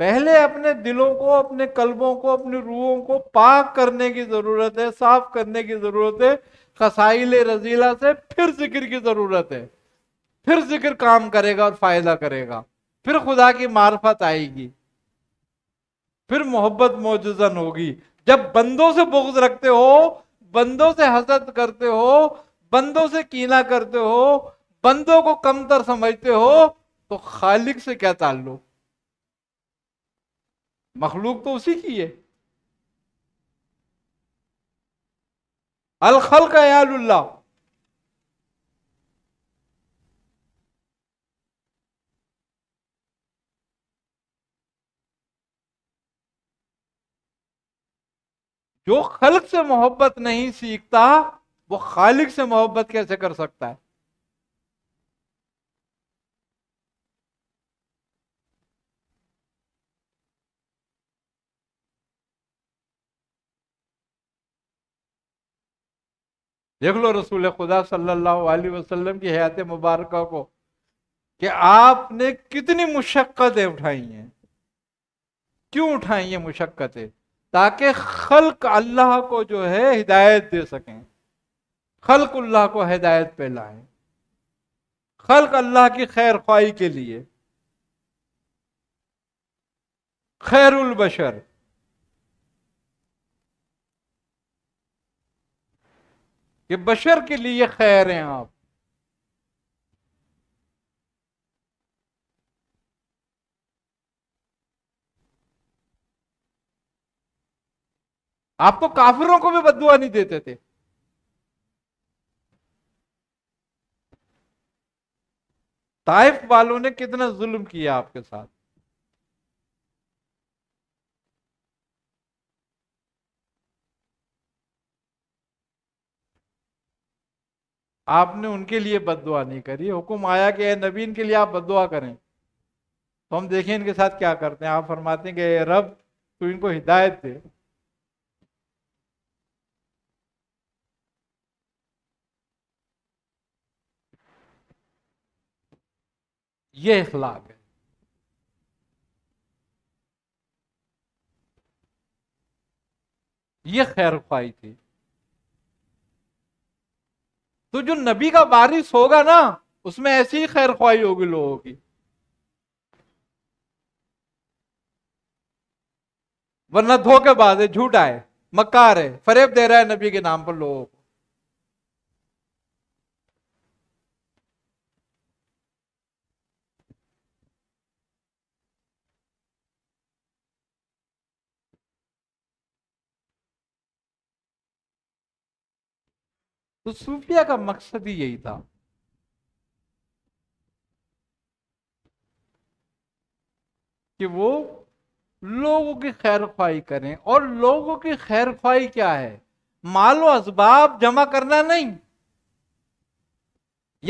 पहले अपने दिलों को अपने कलबों को अपनी रूहों को पाक करने की जरूरत है साफ करने की जरूरत है कसाइल रजीला से फिर जिक्र की जरूरत है फिर जिक्र काम करेगा और फायदा करेगा फिर खुदा की मार्फत आएगी फिर मोहब्बत मौजूदन होगी जब बंदों से बुग्ज रखते हो बंदों से हसरत करते हो बंदों से कीना करते हो बंदों को कमतर समझते हो तो खालिक से क्या ताल्लुक मखलूक तो उसी की है अलखल का याल्ला जो खलक से मोहब्बत नहीं सीखता वो खालिक से मोहब्बत कैसे कर सकता है देख लो रसूल खुदा सल्लल्लाहु अलैहि वसल्लम की हयात मुबारक को कि आपने कितनी मुशक्क़तें उठाई हैं क्यों उठाई हैं मुशक्क़तें ताकि खल्क अल्लाह को जो है हिदायत दे सकें खल्क अल्लाह को हिदायत पे लाएं खल्क अल्लाह की खैर ख्वाही के लिए खैरुल बशर ये बशर के लिए खैर हैं आप आप तो काफिरों को भी बदुआ नहीं देते थे ताइफ वालों ने कितना जुल्म किया आपके साथ आपने उनके लिए बदुआ नहीं करी हुक्म आया कि नबीन के लिए आप बदुआ करें तो हम देखें इनके साथ क्या करते हैं आप फरमाते हैं कि रब तू इनको हिदायत दे ये इखलाक है ये खैर ख्वाही थी तो जो नबी का वारिस होगा ना उसमें ऐसी ही खैर खुआई होगी लोगों की वरना धोखेबाज है झूठा है मक्कार है फरेब दे रहा है नबी के नाम पर लोगों को तो सूफिया का मकसद ही यही था कि वो लोगों की खैर खाई करें और लोगों की खैर खाई क्या है मालो असबाब जमा करना नहीं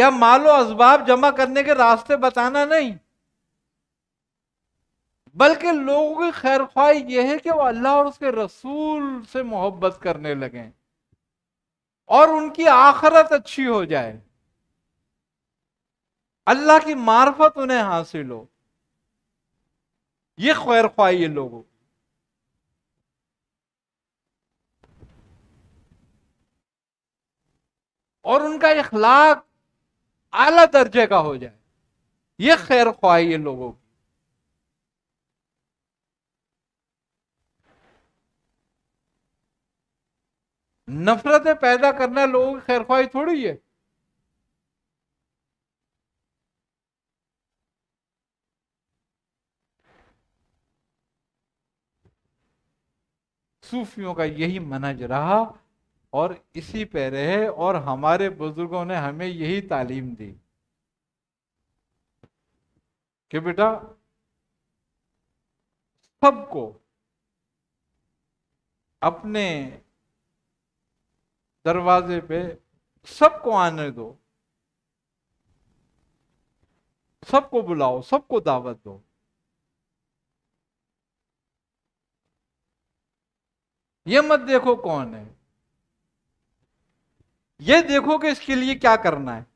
या मालो असबाब जमा करने के रास्ते बताना नहीं बल्कि लोगों की खैर खाई यह है कि वो अल्लाह और उसके रसूल से मोहब्बत करने लगें और उनकी आखरत अच्छी हो जाए अल्लाह की मार्फत उन्हें हासिल हो ये खैर ख्वाह ये लोगों और उनका इखलाक आला दर्जे का हो जाए ये खैर ख्वाही ये लोगों नफरतें पैदा करना लोगों की खैर ख्वाही थोड़ी है सूफियों का यही मनज रहा और इसी पे रहे और हमारे बुजुर्गों ने हमें यही तालीम दी कि बेटा सबको अपने दरवाजे पे सबको आने दो सबको बुलाओ सबको दावत दो ये मत देखो कौन है ये देखो कि इसके लिए क्या करना है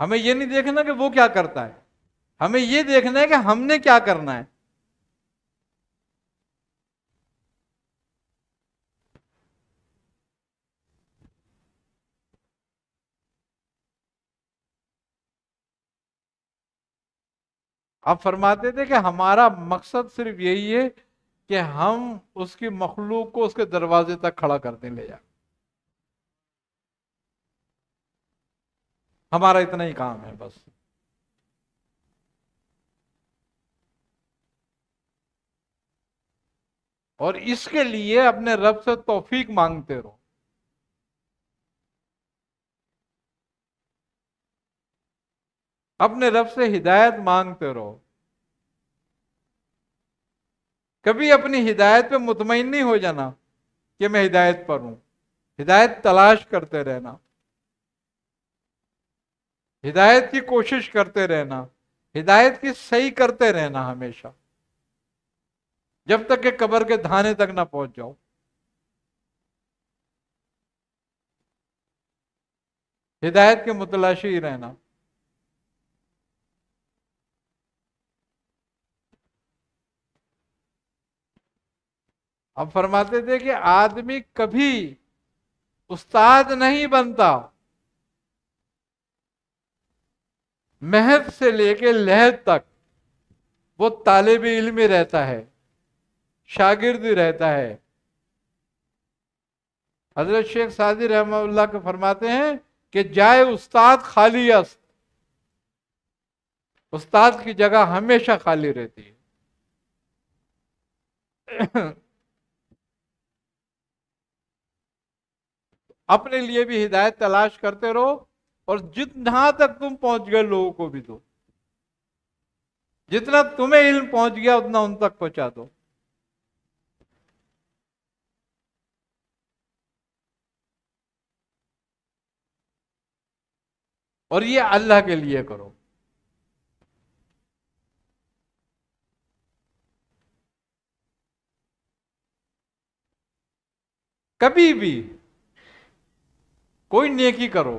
हमें यह नहीं देखना कि वो क्या करता है हमें यह देखना है कि हमने क्या करना है आप फरमाते थे कि हमारा मकसद सिर्फ यही है कि हम उसकी मखलूक को उसके दरवाजे तक खड़ा दें ले जा हमारा इतना ही काम है बस और इसके लिए अपने रब से तोफीक मांगते रहो अपने रब से हिदायत मांगते रहो कभी अपनी हिदायत पे मुतमिन नहीं हो जाना कि मैं हिदायत पर हूं हिदायत तलाश करते रहना हिदायत की कोशिश करते रहना हिदायत की सही करते रहना हमेशा जब तक के कबर के धाने तक ना पहुंच जाओ हिदायत के मुतलाशी ही रहना अब फरमाते थे कि आदमी कभी उस्ताद नहीं बनता महत से लेके लहत तक वो तालब इल्म रहता है शागिर्द रहता है हजरत शेख सादी रहमल्ला के फरमाते हैं कि जाए उस्ताद खाली अस्त उस्ताद की जगह हमेशा खाली रहती है अपने लिए भी हिदायत तलाश करते रहो और जितना तक तुम पहुंच गए लोगों को भी दो जितना तुम्हें इल्म पहुंच गया उतना उन तक पहुंचा दो और ये अल्लाह के लिए करो कभी भी कोई नेकी करो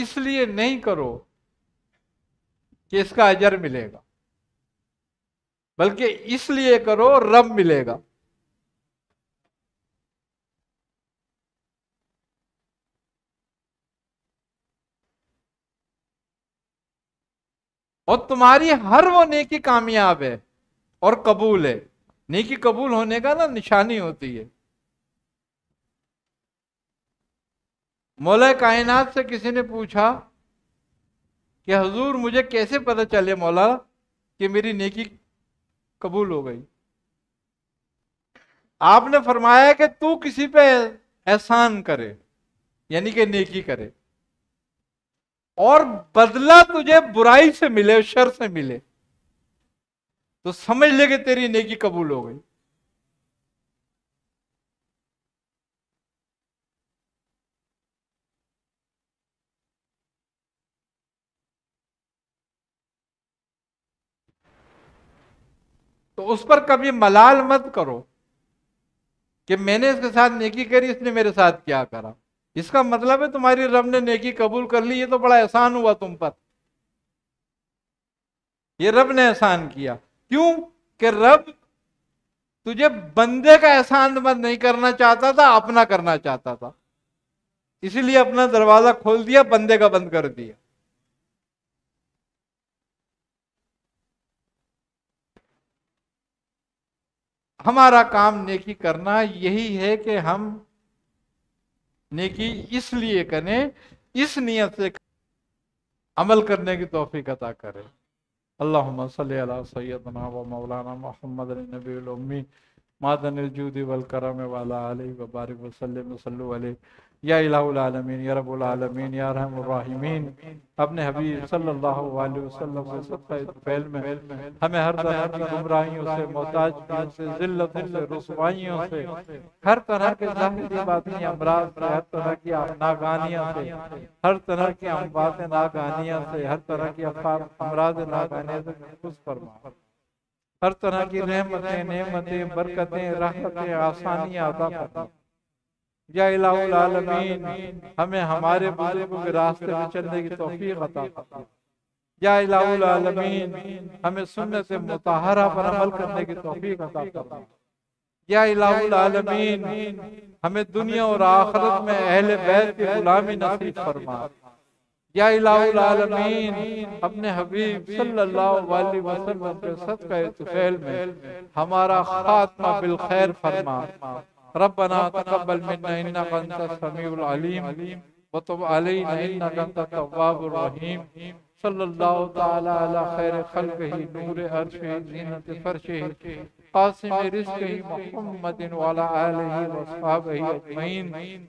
इसलिए नहीं करो कि इसका अजर मिलेगा बल्कि इसलिए करो रब मिलेगा और तुम्हारी हर वो नेकी कामयाब है और कबूल है नेकी कबूल होने का ना निशानी होती है मौला कायनात से किसी ने पूछा कि हजूर मुझे कैसे पता चले मौला कि मेरी नेकी कबूल हो गई आपने फरमाया कि तू किसी पे एहसान करे यानी कि नेकी करे और बदला तुझे बुराई से मिले शर से मिले तो समझ ले कि तेरी नेकी कबूल हो गई तो उस पर कभी मलाल मत करो कि मैंने इसके साथ नेकी करी इसने मेरे साथ क्या करा इसका मतलब है तुम्हारी रब ने नेकी कबूल कर ली ये तो बड़ा एहसान हुआ तुम पर ये रब ने एहसान किया क्यों कि रब तुझे बंदे का एहसान मत नहीं करना चाहता था अपना करना चाहता था इसीलिए अपना दरवाजा खोल दिया बंदे का बंद कर दिया हमारा काम नेकी करना यही है कि हम नेकी इसलिए करें इस नियत से अमल करने की तोफीक अदा करें अल्लाह सैदना व मौलाना मोहम्मद नबी मादन जूदी वलकरम वाला अली वसलम वसल या इलामीन या रबालमीन या रहमीन अपने हबीब सल्लल्लाहु अलैहि वसल्लम फैल में हमें हर तरह की गुमराहियों से से से रसवाइयों से हर तरह के अमराज से हर तरह की नागानियां से हर तरह की बातें नागानियां से हर तरह की अमराज से फरमा हर तरह की रहमतें नेमतें बरकतें राहतें अदा फरमा या आलमीन हमें हमारे बुजुर्गों के रास्ते में चलने की तोफीक अता फरमा या आलमीन हमें सुन्नत मुताहरा पर अमल करने की तोफीक अता फरमा या आलमीन हमें दुनिया और आखिरत में अहले बैत की गुलामी नसीब फरमा या आलमीन अपने हबीब सल्लल्लाहु अलैहि वसल्लम के सदका तुफैल में हमारा खात्मा बिल खैर फरमा ربنا تقبل منا إنك أنت السميع العليم وتب علينا إنك أنت التواب الرحيم صلى الله تعالى على خير خلقه نور عرشه زينة فرشه قاسم رزقه محمد وعلى آله وأصحابه أجمعين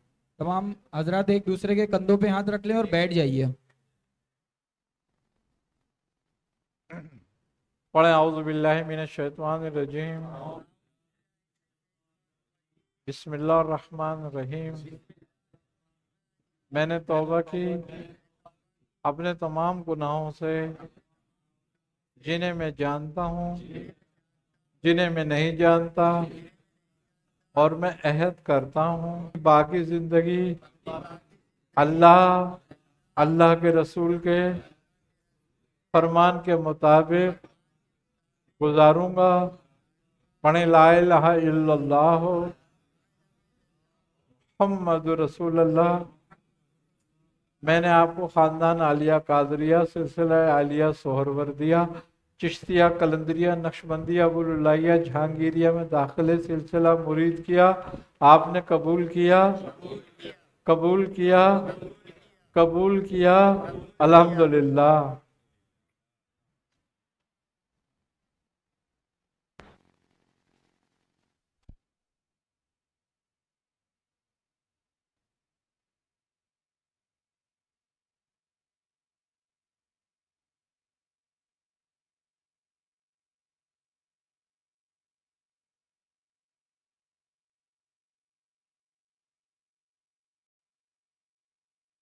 तमाम हजरात एक दूसरे के कंधों पे हाथ रख लें और बैठ जाइए रहीम मैंने तोबा की अपने तमाम गुनाहों से जिन्हें मैं जानता हूँ जिन्हें मैं नहीं जानता और मैं अहद करता हूँ बाकी ज़िंदगी अल्लाह अल्लाह के रसूल के फरमान के मुताबिक गुजारूँगा पढ़े ला हो मोहम्मद रसूल अल्लाह मैंने आपको ख़ानदान आलिया कादरिया सिलसिला आलिया सोहरवर दिया चिश्तिया कलंदरिया नक्शबंदिया बुलाइया जहांगीरिया में दाखिले सिलसिला मुरीद किया आपने कबूल किया कबूल किया कबूल किया अलहमदुलिल्लाह